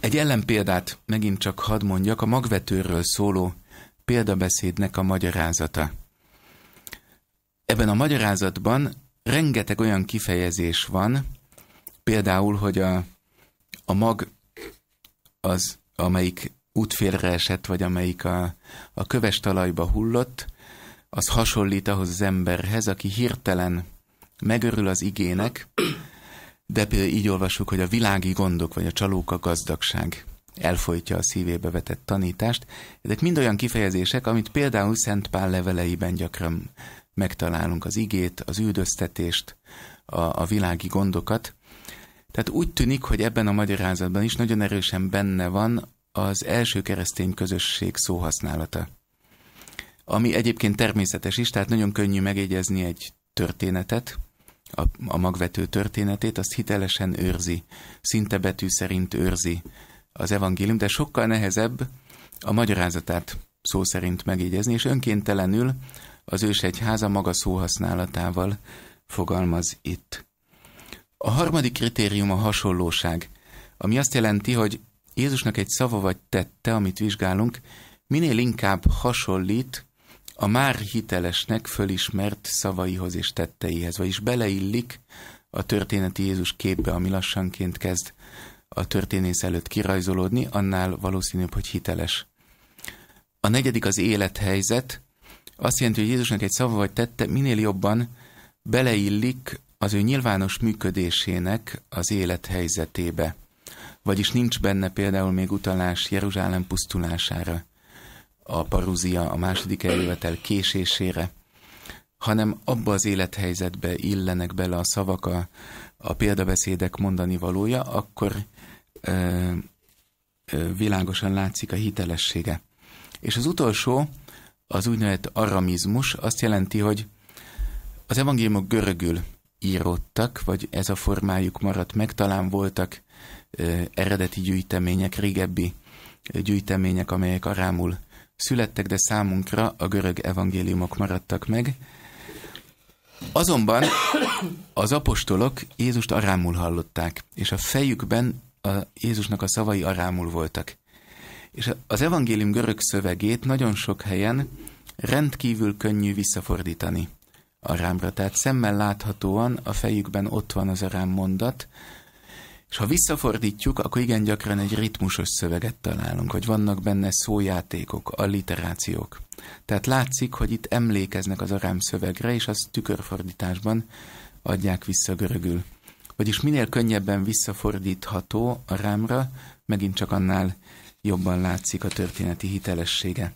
Egy ellenpéldát megint csak hadd mondjak, a magvetőről szóló példabeszédnek a magyarázata. Ebben a magyarázatban rengeteg olyan kifejezés van, például, hogy a, a mag az, amelyik útfélre esett, vagy amelyik a, a köves talajba hullott, az hasonlít ahhoz az emberhez, aki hirtelen megörül az igének, de például így olvassuk, hogy a világi gondok, vagy a csalók a gazdagság elfolytja a szívébe vetett tanítást. Ezek mind olyan kifejezések, amit például Szent Pál leveleiben gyakran megtalálunk az igét, az üldöztetést, a, a világi gondokat. Tehát úgy tűnik, hogy ebben a magyarázatban is nagyon erősen benne van az első keresztény közösség szóhasználata. Ami egyébként természetes is, tehát nagyon könnyű megjegyezni egy történetet, a, a magvető történetét, azt hitelesen őrzi, szinte betű szerint őrzi az evangélium, de sokkal nehezebb a magyarázatát szó szerint megígyezni, és önkéntelenül az egy háza maga szóhasználatával fogalmaz itt. A harmadik kritérium a hasonlóság, ami azt jelenti, hogy Jézusnak egy szava vagy tette, amit vizsgálunk, minél inkább hasonlít a már hitelesnek fölismert szavaihoz és tetteihez, vagyis beleillik a történeti Jézus képbe, ami lassanként kezd a történész előtt kirajzolódni, annál valószínűbb, hogy hiteles. A negyedik az élethelyzet. Azt jelenti, hogy Jézusnak egy szava vagy tette minél jobban beleillik az ő nyilvános működésének az élethelyzetébe. Vagyis nincs benne például még utalás Jeruzsálem pusztulására, a paruzia a második eljövetel késésére, hanem abba az élethelyzetbe illenek bele a szavak, a, a példabeszédek mondani valója, akkor ö, ö, világosan látszik a hitelessége. És az utolsó, az úgynevezett aramizmus, azt jelenti, hogy az evangéliumok görögül íródtak, vagy ez a formájuk maradt meg, talán voltak ö, eredeti gyűjtemények, régebbi gyűjtemények, amelyek arámul születtek, de számunkra a görög evangéliumok maradtak meg. Azonban az apostolok Jézust arámul hallották, és a fejükben a Jézusnak a szavai arámul voltak. És az evangélium görög szövegét nagyon sok helyen rendkívül könnyű visszafordítani arámra. Tehát szemmel láthatóan a fejükben ott van az arám mondat, és ha visszafordítjuk, akkor igen gyakran egy ritmusos szöveget találunk, hogy vannak benne szójátékok, alliterációk. Tehát látszik, hogy itt emlékeznek az arám szövegre, és azt tükörfordításban adják vissza görögül. Vagyis minél könnyebben visszafordítható a rámra, megint csak annál jobban látszik a történeti hitelessége.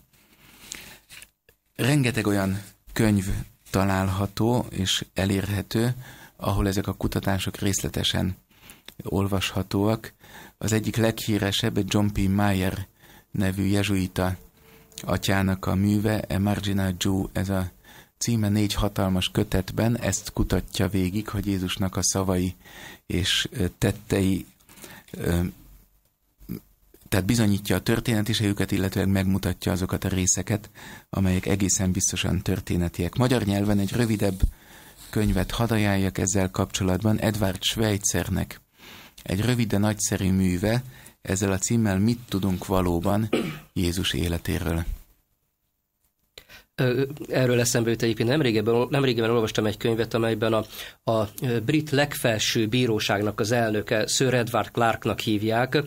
Rengeteg olyan könyv található és elérhető, ahol ezek a kutatások részletesen olvashatóak. Az egyik leghíresebb egy John P. Mayer nevű jezsuita atyának a műve, a e Marginal Jew, ez a címe négy hatalmas kötetben ezt kutatja végig, hogy Jézusnak a szavai és tettei tehát bizonyítja a történetiségüket, illetve megmutatja azokat a részeket, amelyek egészen biztosan történetiek. Magyar nyelven egy rövidebb könyvet hadajáljak ezzel kapcsolatban Edward Schweitzernek. Egy rövide nagyszerű műve, ezzel a címmel Mit tudunk valóban Jézus életéről
erről eszembe jut egyébként nemrégében, nemrégiben olvastam egy könyvet, amelyben a, a brit legfelső bíróságnak az elnöke Sir Edward Clarknak hívják,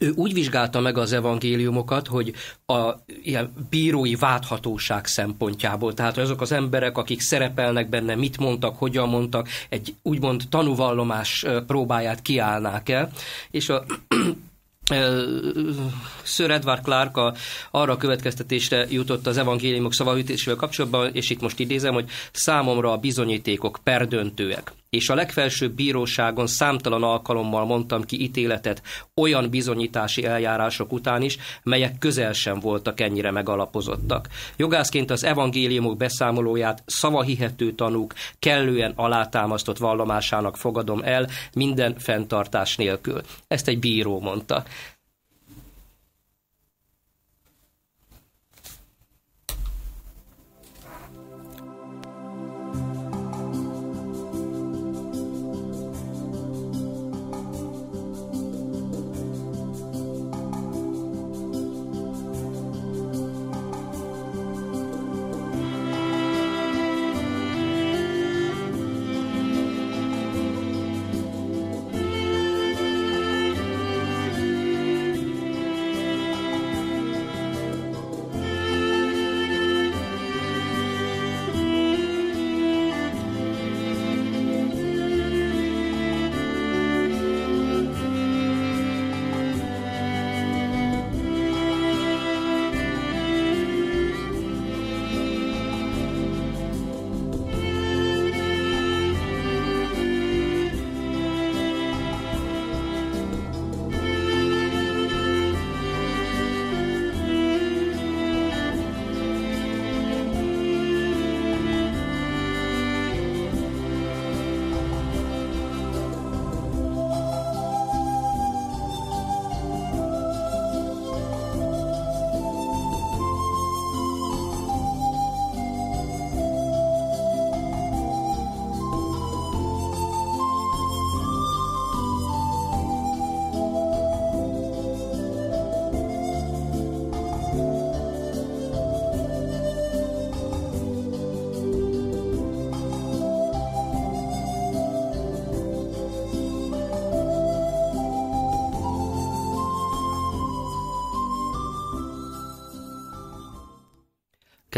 ő úgy vizsgálta meg az evangéliumokat, hogy a ilyen bírói vádhatóság szempontjából, tehát azok az emberek, akik szerepelnek benne, mit mondtak, hogyan mondtak, egy úgymond tanúvallomás próbáját kiállnák el, és a Sir Edward Clark a, arra a következtetésre jutott az evangéliumok szavahűtésével kapcsolatban, és itt most idézem, hogy számomra a bizonyítékok perdöntőek és a legfelsőbb bíróságon számtalan alkalommal mondtam ki ítéletet olyan bizonyítási eljárások után is, melyek közel sem voltak ennyire megalapozottak. Jogászként az evangéliumok beszámolóját szavahihető tanúk kellően alátámasztott vallomásának fogadom el minden fenntartás nélkül. Ezt egy bíró mondta.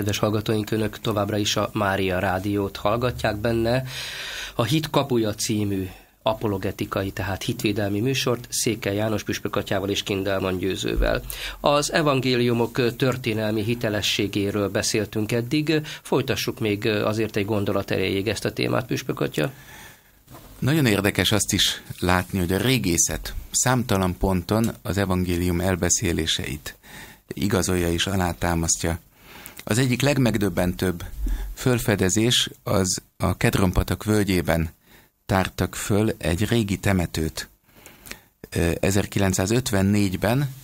kedves hallgatóink, önök továbbra is a Mária Rádiót hallgatják benne. A Hit kapuja című apologetikai, tehát hitvédelmi műsort Székely János püspökatyával és Kindelman győzővel. Az evangéliumok történelmi hitelességéről beszéltünk eddig, folytassuk még azért egy gondolat erejéig ezt a témát,
püspökatya. Nagyon érdekes azt is látni, hogy a régészet számtalan ponton az evangélium elbeszéléseit igazolja és alátámasztja. Az egyik legmegdöbbentőbb fölfedezés az a Kedronpatak völgyében tártak föl egy régi temetőt. 1954-ben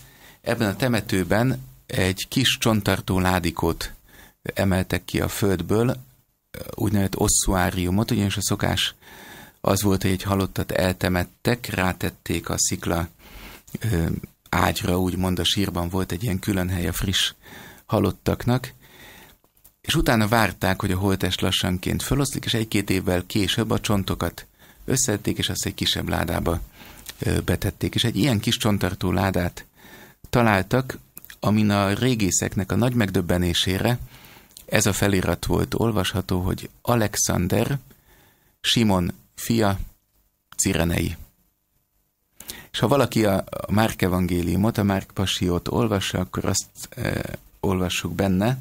ebben a temetőben egy kis csontartó ládikót emeltek ki a földből, úgynevezett osszuáriumot, ugyanis a szokás az volt, hogy egy halottat eltemettek, rátették a szikla ágyra, úgymond a sírban volt egy ilyen külön hely a friss halottaknak, és utána várták, hogy a holtest lassanként föloszlik, és egy-két évvel később a csontokat összedték, és azt egy kisebb ládába betették. És egy ilyen kis csontartó ládát találtak, amin a régészeknek a nagy megdöbbenésére ez a felirat volt olvasható, hogy Alexander Simon fia Cirenei. És ha valaki a Márk evangéliumot, a Márk pasiót olvassa, akkor azt e, olvassuk benne,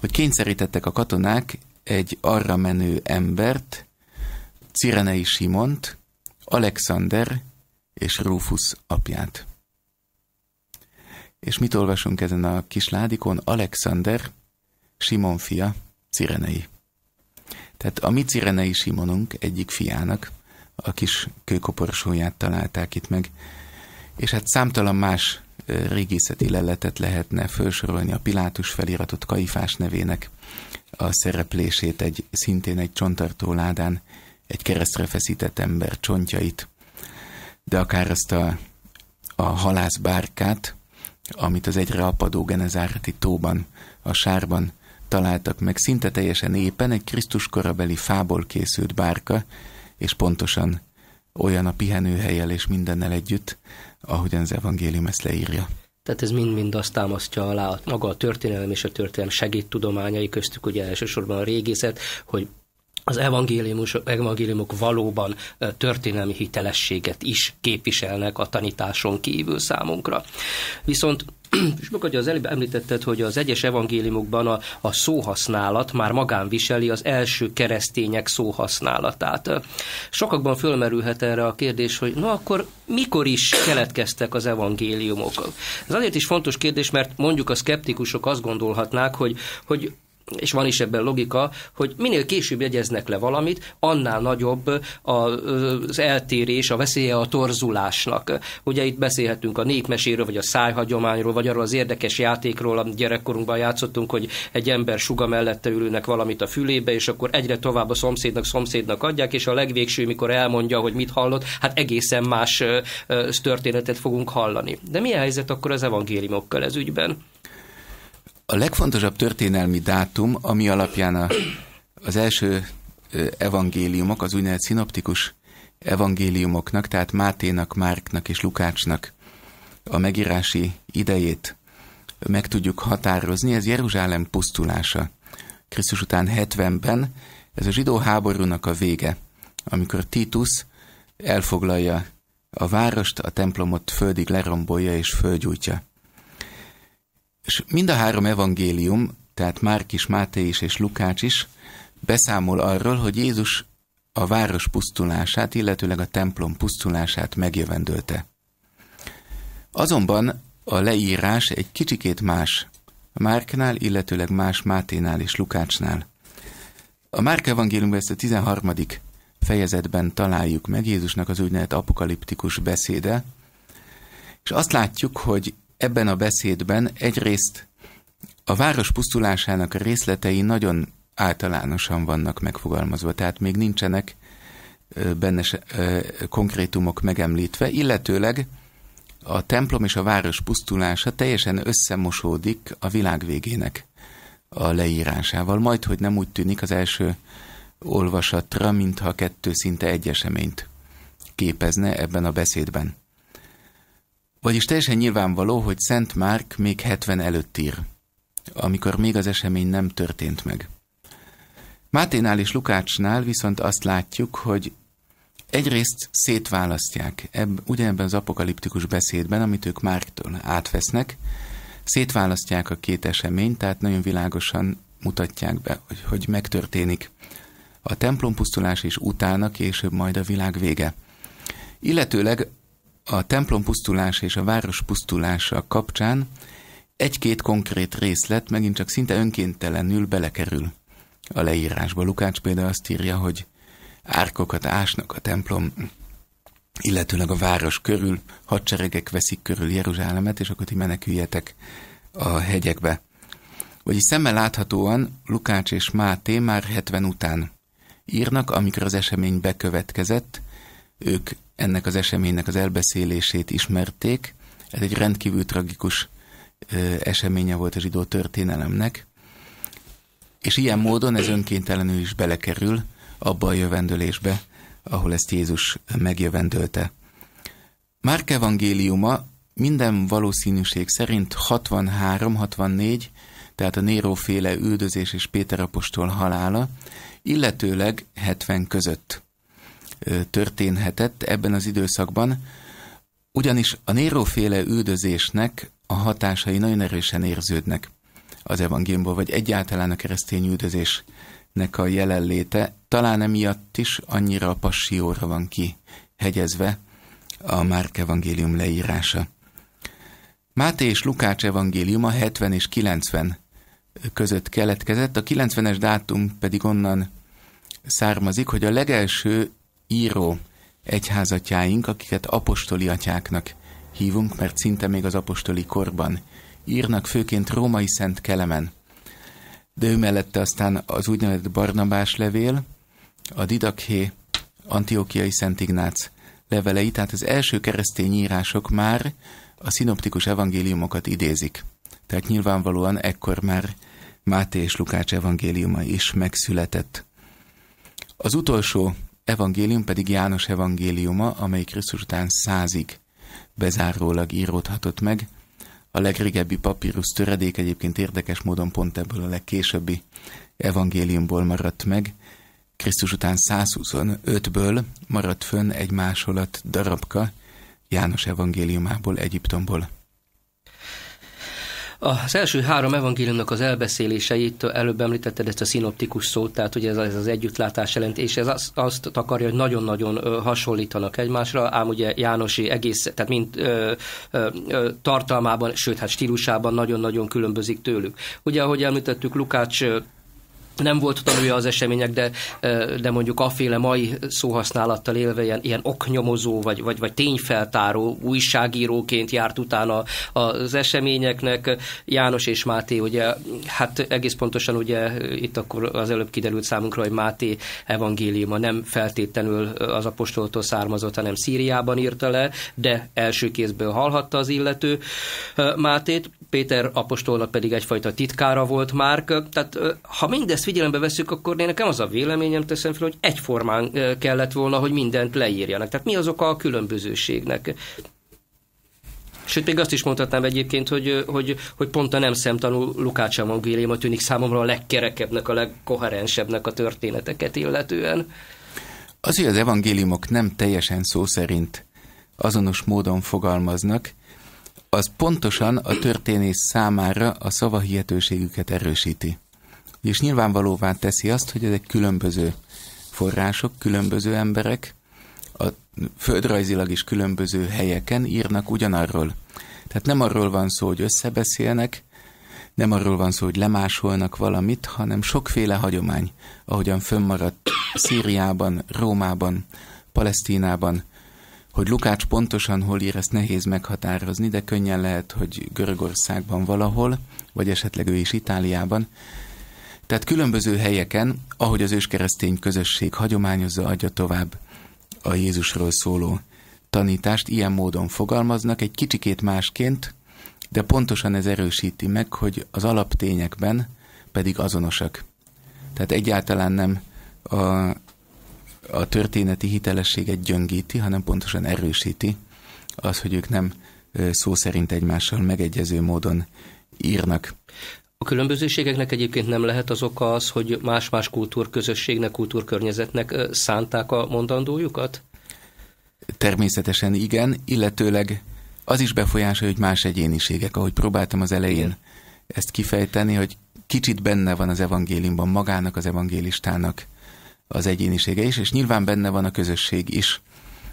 hogy kényszerítettek a katonák egy arra menő embert, Cirenei Simont, Alexander és Rufus apját. És mit olvasunk ezen a kis ládikon? Alexander, Simon fia, Cirenei. Tehát a mi Cirenei Simonunk egyik fiának a kis kőkoporsóját találták itt meg, és hát számtalan más régészeti leletet lehetne felsorolni, a Pilátus feliratot Kaifás nevének a szereplését egy szintén egy csontartó ládán egy keresztre feszített ember csontjait, de akár azt a, a halászbárkát, amit az egyre apadó genezárati tóban, a sárban találtak meg, szinte teljesen éppen egy Krisztus korabeli fából készült bárka, és pontosan olyan a pihenőhelyel és mindennel együtt, ahogyan az evangélium ezt leírja.
Tehát ez mind-mind azt támasztja alá, maga a történelem és a történelem segédtudományai köztük ugye elsősorban a régészet, hogy az evangéliumok, evangéliumok valóban történelmi hitelességet is képviselnek a tanításon kívül számunkra. Viszont és hogy az előbb említetted, hogy az egyes evangéliumokban a, a szóhasználat már magán viseli az első keresztények szóhasználatát. Sokakban fölmerülhet erre a kérdés, hogy na akkor mikor is keletkeztek az evangéliumok? Ez azért is fontos kérdés, mert mondjuk a szkeptikusok azt gondolhatnák, hogy, hogy és van is ebben logika, hogy minél később jegyeznek le valamit, annál nagyobb az eltérés, a veszélye a torzulásnak. Ugye itt beszélhetünk a népmeséről, vagy a szájhagyományról, vagy arról az érdekes játékról, amit gyerekkorunkban játszottunk, hogy egy ember suga mellette ülőnek valamit a fülébe, és akkor egyre tovább a szomszédnak, szomszédnak adják, és a legvégső, mikor elmondja, hogy mit hallott, hát egészen más történetet fogunk hallani. De mi a helyzet akkor az evangéliumokkal ez ügyben?
A legfontosabb történelmi dátum, ami alapján a, az első evangéliumok, az úgynevezett szinoptikus evangéliumoknak, tehát Máténak, Márknak és Lukácsnak a megírási idejét meg tudjuk határozni, ez Jeruzsálem pusztulása. Krisztus után 70-ben ez a zsidó háborúnak a vége, amikor Titus elfoglalja a várost, a templomot földig lerombolja és földgyújtja. És mind a három evangélium, tehát Márk is, Máté is és Lukács is beszámol arról, hogy Jézus a város pusztulását, illetőleg a templom pusztulását megjövendölte. Azonban a leírás egy kicsikét más Márknál, illetőleg más Máténál és Lukácsnál. A Márk evangéliumban ezt a 13. fejezetben találjuk meg Jézusnak az úgynevezett apokaliptikus beszéde, és azt látjuk, hogy ebben a beszédben egyrészt a város pusztulásának a részletei nagyon általánosan vannak megfogalmazva, tehát még nincsenek benne se, konkrétumok megemlítve, illetőleg a templom és a város pusztulása teljesen összemosódik a világ végének a leírásával. Majd, hogy nem úgy tűnik az első olvasatra, mintha kettő szinte egy eseményt képezne ebben a beszédben. Vagyis teljesen nyilvánvaló, hogy Szent Márk még 70 előtt ír, amikor még az esemény nem történt meg. Máténál és Lukácsnál viszont azt látjuk, hogy egyrészt szétválasztják ebb, ugyanebben az apokaliptikus beszédben, amit ők Márktól átvesznek, szétválasztják a két eseményt, tehát nagyon világosan mutatják be, hogy, hogy megtörténik a templom pusztulás és utána, később majd a világ vége. Illetőleg a templom pusztulása és a város pusztulása kapcsán egy-két konkrét részlet megint csak szinte önkéntelenül belekerül a leírásba. Lukács például azt írja, hogy árkokat ásnak a templom, illetőleg a város körül, hadseregek veszik körül Jeruzsálemet, és akkor ti meneküljetek a hegyekbe. Vagyis szemmel láthatóan Lukács és Máté már 70 után írnak, amikor az esemény bekövetkezett, ők ennek az eseménynek az elbeszélését ismerték. Ez egy rendkívül tragikus eseménye volt a zsidó történelemnek, és ilyen módon ez önkéntelenül is belekerül abba a jövendőlésbe, ahol ezt Jézus megjövendőlte. Márk evangéliuma minden valószínűség szerint 63-64, tehát a Néróféle üldözés és Péter apostol halála, illetőleg 70 között történhetett ebben az időszakban, ugyanis a Néróféle üldözésnek a hatásai nagyon erősen érződnek az evangéliumból, vagy egyáltalán a keresztény üldözésnek a jelenléte. Talán emiatt is annyira a passióra van ki hegyezve a Márk evangélium leírása. Máté és Lukács evangéliuma 70 és 90 között keletkezett, a 90-es dátum pedig onnan származik, hogy a legelső író egyházatjáink, akiket apostoli atyáknak hívunk, mert szinte még az apostoli korban írnak, főként római Szent Kelemen. De ő mellette aztán az úgynevezett Barnabás levél, a Didaké, Antiókiai Szent Ignác levelei, tehát az első keresztény írások már a szinoptikus evangéliumokat idézik. Tehát nyilvánvalóan ekkor már Máté és Lukács evangéliuma is megszületett. Az utolsó evangélium pedig János evangéliuma, amely Krisztus után százig bezárólag íródhatott meg. A legrégebbi papírus töredék egyébként érdekes módon pont ebből a legkésőbbi evangéliumból maradt meg. Krisztus után 125-ből maradt fönn egy másolat darabka János evangéliumából, Egyiptomból.
Az első három evangéliumnak az elbeszéléseit, előbb említetted ezt a szinoptikus szót, tehát ugye ez, ez az együttlátás jelent, és ez azt, azt akarja, hogy nagyon-nagyon hasonlítanak egymásra, ám ugye Jánosi egész, tehát mint ö, ö, tartalmában, sőt hát stílusában nagyon-nagyon különbözik tőlük. Ugye ahogy említettük, Lukács nem volt tanulja az események, de, de mondjuk aféle mai szóhasználattal élve ilyen, ilyen oknyomozó vagy, vagy, vagy tényfeltáró újságíróként járt utána az eseményeknek. János és Máté, ugye, hát egész pontosan ugye itt akkor az előbb kiderült számunkra, hogy Máté evangéliuma nem feltétlenül az apostoltól származott, hanem Szíriában írta le, de első kézből hallhatta az illető Mátét. Péter apostolnak pedig egyfajta titkára volt Márk. Tehát ha mindezt figyelembe veszük, akkor én nekem az a véleményem teszem fel, hogy egyformán kellett volna, hogy mindent leírjanak. Tehát mi az oka a különbözőségnek? Sőt, még azt is mondhatnám egyébként, hogy, hogy, hogy pont a nem szemtanú Lukács Evangélium tűnik számomra a legkerekebbnek, a legkoherensebbnek a történeteket illetően.
Az, hogy az evangéliumok nem teljesen szó szerint azonos módon fogalmaznak, az pontosan a történész számára a szavahihetőségüket erősíti és nyilvánvalóvá teszi azt, hogy ezek különböző források, különböző emberek, a földrajzilag is különböző helyeken írnak ugyanarról. Tehát nem arról van szó, hogy összebeszélnek, nem arról van szó, hogy lemásolnak valamit, hanem sokféle hagyomány, ahogyan fönnmaradt Szíriában, Rómában, Palesztinában, hogy Lukács pontosan hol ír, ezt nehéz meghatározni, de könnyen lehet, hogy Görögországban valahol, vagy esetleg ő is Itáliában, tehát különböző helyeken, ahogy az őskeresztény közösség hagyományozza, adja tovább a Jézusról szóló tanítást, ilyen módon fogalmaznak, egy kicsikét másként, de pontosan ez erősíti meg, hogy az alaptényekben pedig azonosak. Tehát egyáltalán nem a, a történeti hitelességet gyöngíti, hanem pontosan erősíti az, hogy ők nem szó szerint egymással megegyező módon írnak.
A különbözőségeknek egyébként nem lehet az oka az, hogy más-más kultúrközösségnek, kultúrkörnyezetnek szánták a mondandójukat?
Természetesen igen, illetőleg az is befolyásolja, hogy más egyéniségek, ahogy próbáltam az elején ezt kifejteni, hogy kicsit benne van az evangéliumban magának, az evangélistának az egyénisége is, és nyilván benne van a közösség is,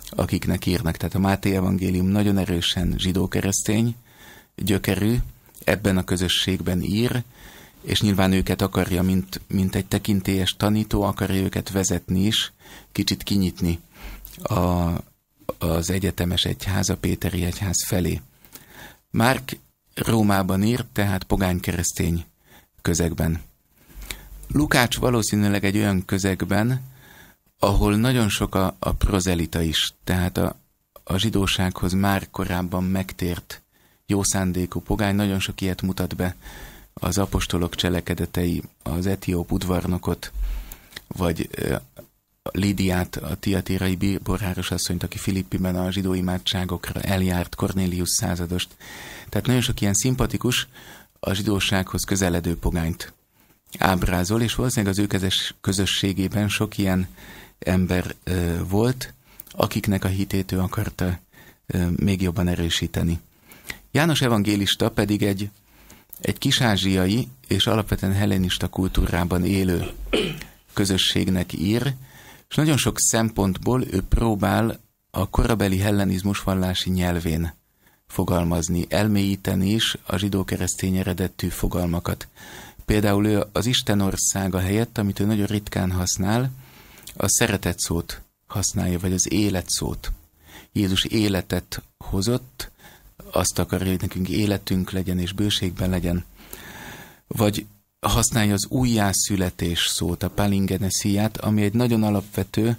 akiknek írnak. Tehát a Máté evangélium nagyon erősen zsidó-keresztény, gyökerű, ebben a közösségben ír, és nyilván őket akarja, mint, mint egy tekintélyes tanító, akarja őket vezetni is, kicsit kinyitni a, az egyetemes egyház, a Péteri egyház felé. Márk Rómában írt, tehát pogány keresztény közegben. Lukács valószínűleg egy olyan közegben, ahol nagyon sok a, a prozelita is, tehát a, a zsidósághoz már korábban megtért jó szándékú pogány, nagyon sok ilyet mutat be az apostolok cselekedetei, az etióp udvarnokot, vagy Lidiát, a tiatérai borháros asszonyt, aki Filippiben a zsidó imádságokra eljárt Cornélius századost. Tehát nagyon sok ilyen szimpatikus, a zsidósághoz közeledő pogányt ábrázol, és valószínűleg az ő kezes közösségében sok ilyen ember volt, akiknek a hitét ő akarta még jobban erősíteni. János evangélista pedig egy, egy kisázsiai és alapvetően hellenista kultúrában élő közösségnek ír, és nagyon sok szempontból ő próbál a korabeli hellenizmus vallási nyelvén fogalmazni, elmélyíteni is a zsidó-keresztény eredetű fogalmakat. Például ő az Isten országa helyett, amit ő nagyon ritkán használ, a szeretet szót használja, vagy az élet szót. Jézus életet hozott, azt akarja, hogy nekünk életünk legyen és bőségben legyen. Vagy használja az újjászületés szót, a palingenesiát, ami egy nagyon alapvető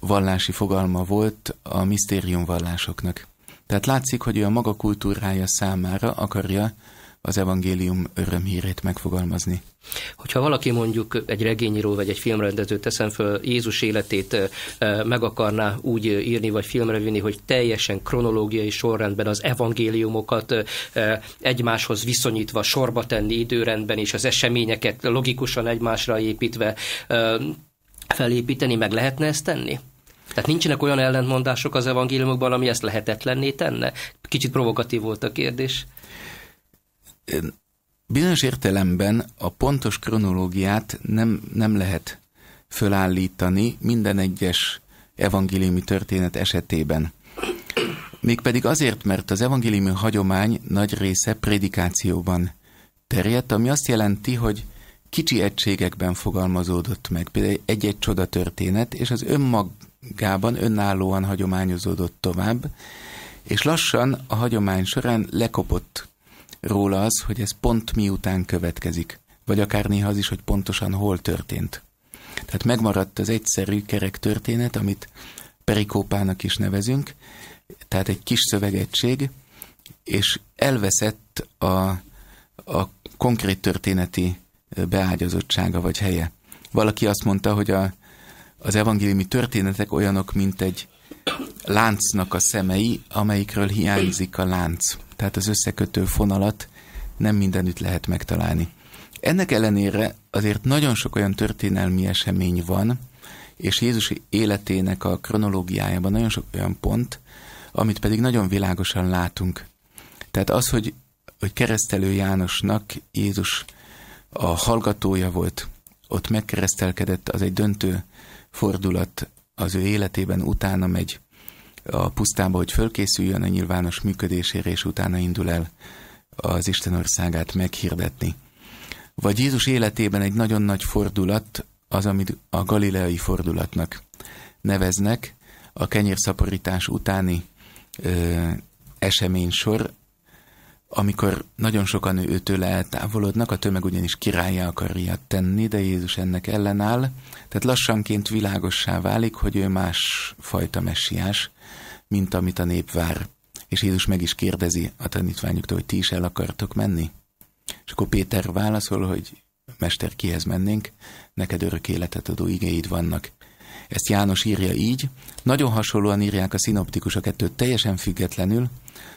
vallási fogalma volt a misztérium vallásoknak. Tehát látszik, hogy ő a maga kultúrája számára akarja az evangélium örömhírét megfogalmazni.
Hogyha valaki mondjuk egy regényíró vagy egy filmrendező teszem föl Jézus életét meg akarná úgy írni vagy filmre vinni, hogy teljesen kronológiai sorrendben az evangéliumokat egymáshoz viszonyítva, sorba tenni időrendben és az eseményeket logikusan egymásra építve felépíteni, meg lehetne ezt tenni? Tehát nincsenek olyan ellentmondások az evangéliumokban, ami ezt lehetetlenné tenne? Kicsit provokatív volt a kérdés
bizonyos értelemben a pontos kronológiát nem, nem lehet fölállítani minden egyes evangéliumi történet esetében. Mégpedig azért, mert az evangéliumi hagyomány nagy része prédikációban terjedt, ami azt jelenti, hogy kicsi egységekben fogalmazódott meg, például egy-egy csoda történet, és az önmagában önállóan hagyományozódott tovább, és lassan a hagyomány során lekopott róla az, hogy ez pont miután következik, vagy akár néha az is, hogy pontosan hol történt. Tehát megmaradt az egyszerű kerek történet, amit perikópának is nevezünk, tehát egy kis szövegegység, és elveszett a, a konkrét történeti beágyazottsága vagy helye. Valaki azt mondta, hogy a, az evangéliumi történetek olyanok, mint egy láncnak a szemei, amelyikről hiányzik a lánc. Tehát az összekötő fonalat nem mindenütt lehet megtalálni. Ennek ellenére azért nagyon sok olyan történelmi esemény van, és Jézus életének a kronológiájában nagyon sok olyan pont, amit pedig nagyon világosan látunk. Tehát az, hogy, hogy keresztelő Jánosnak Jézus a hallgatója volt, ott megkeresztelkedett, az egy döntő fordulat az ő életében utána megy a pusztába, hogy fölkészüljön a nyilvános működésére, és utána indul el az Isten országát meghirdetni. Vagy Jézus életében egy nagyon nagy fordulat, az, amit a galileai fordulatnak neveznek, a kenyérszaporítás utáni ö, eseménysor, amikor nagyon sokan őtől eltávolodnak, a tömeg ugyanis királya akarja tenni, de Jézus ennek ellenáll, tehát lassanként világossá válik, hogy ő más fajta messiás, mint amit a nép vár. És Jézus meg is kérdezi a tanítványoktól, hogy ti is el akartok menni? És akkor Péter válaszol, hogy Mester, kihez mennénk? Neked örök életet adó igéid vannak. Ezt János írja így, nagyon hasonlóan írják a szinoptikus ettől teljesen függetlenül,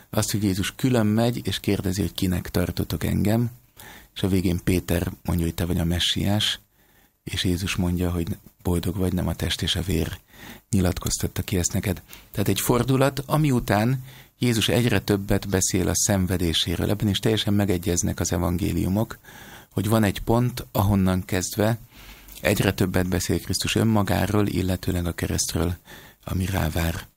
azt, hogy Jézus külön megy, és kérdezi, hogy kinek tartotok engem, és a végén Péter mondja, hogy te vagy a messiás, és Jézus mondja, hogy boldog vagy, nem a test és a vér nyilatkoztatta ki ezt neked. Tehát egy fordulat, ami után Jézus egyre többet beszél a szenvedéséről. Ebben is teljesen megegyeznek az evangéliumok, hogy van egy pont, ahonnan kezdve egyre többet beszél Krisztus önmagáról, illetőleg a keresztről, ami rávár.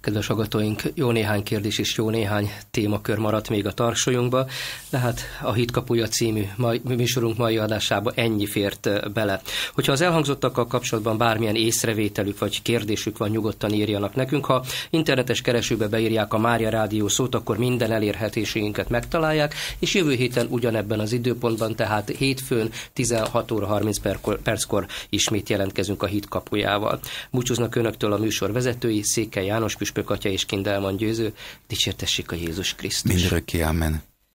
Kedves agatóink, jó néhány kérdés és jó néhány témakör maradt még a tarsolyunkba, de hát a Hitkapuja című mai, műsorunk mai adásába ennyi fért bele. Hogyha az elhangzottakkal kapcsolatban bármilyen észrevételük vagy kérdésük van, nyugodtan írjanak nekünk. Ha internetes keresőbe beírják a Mária Rádió szót, akkor minden elérhetésünket megtalálják, és jövő héten ugyanebben az időpontban, tehát hétfőn 16 óra 30 perckor ismét jelentkezünk a Hitkapujával. Búcsúznak Önöktől a műsor vezetői, Székely János püspök atya és Kindelman győző, dicsértessék a Jézus Krisztus. Mindörökké,
amen.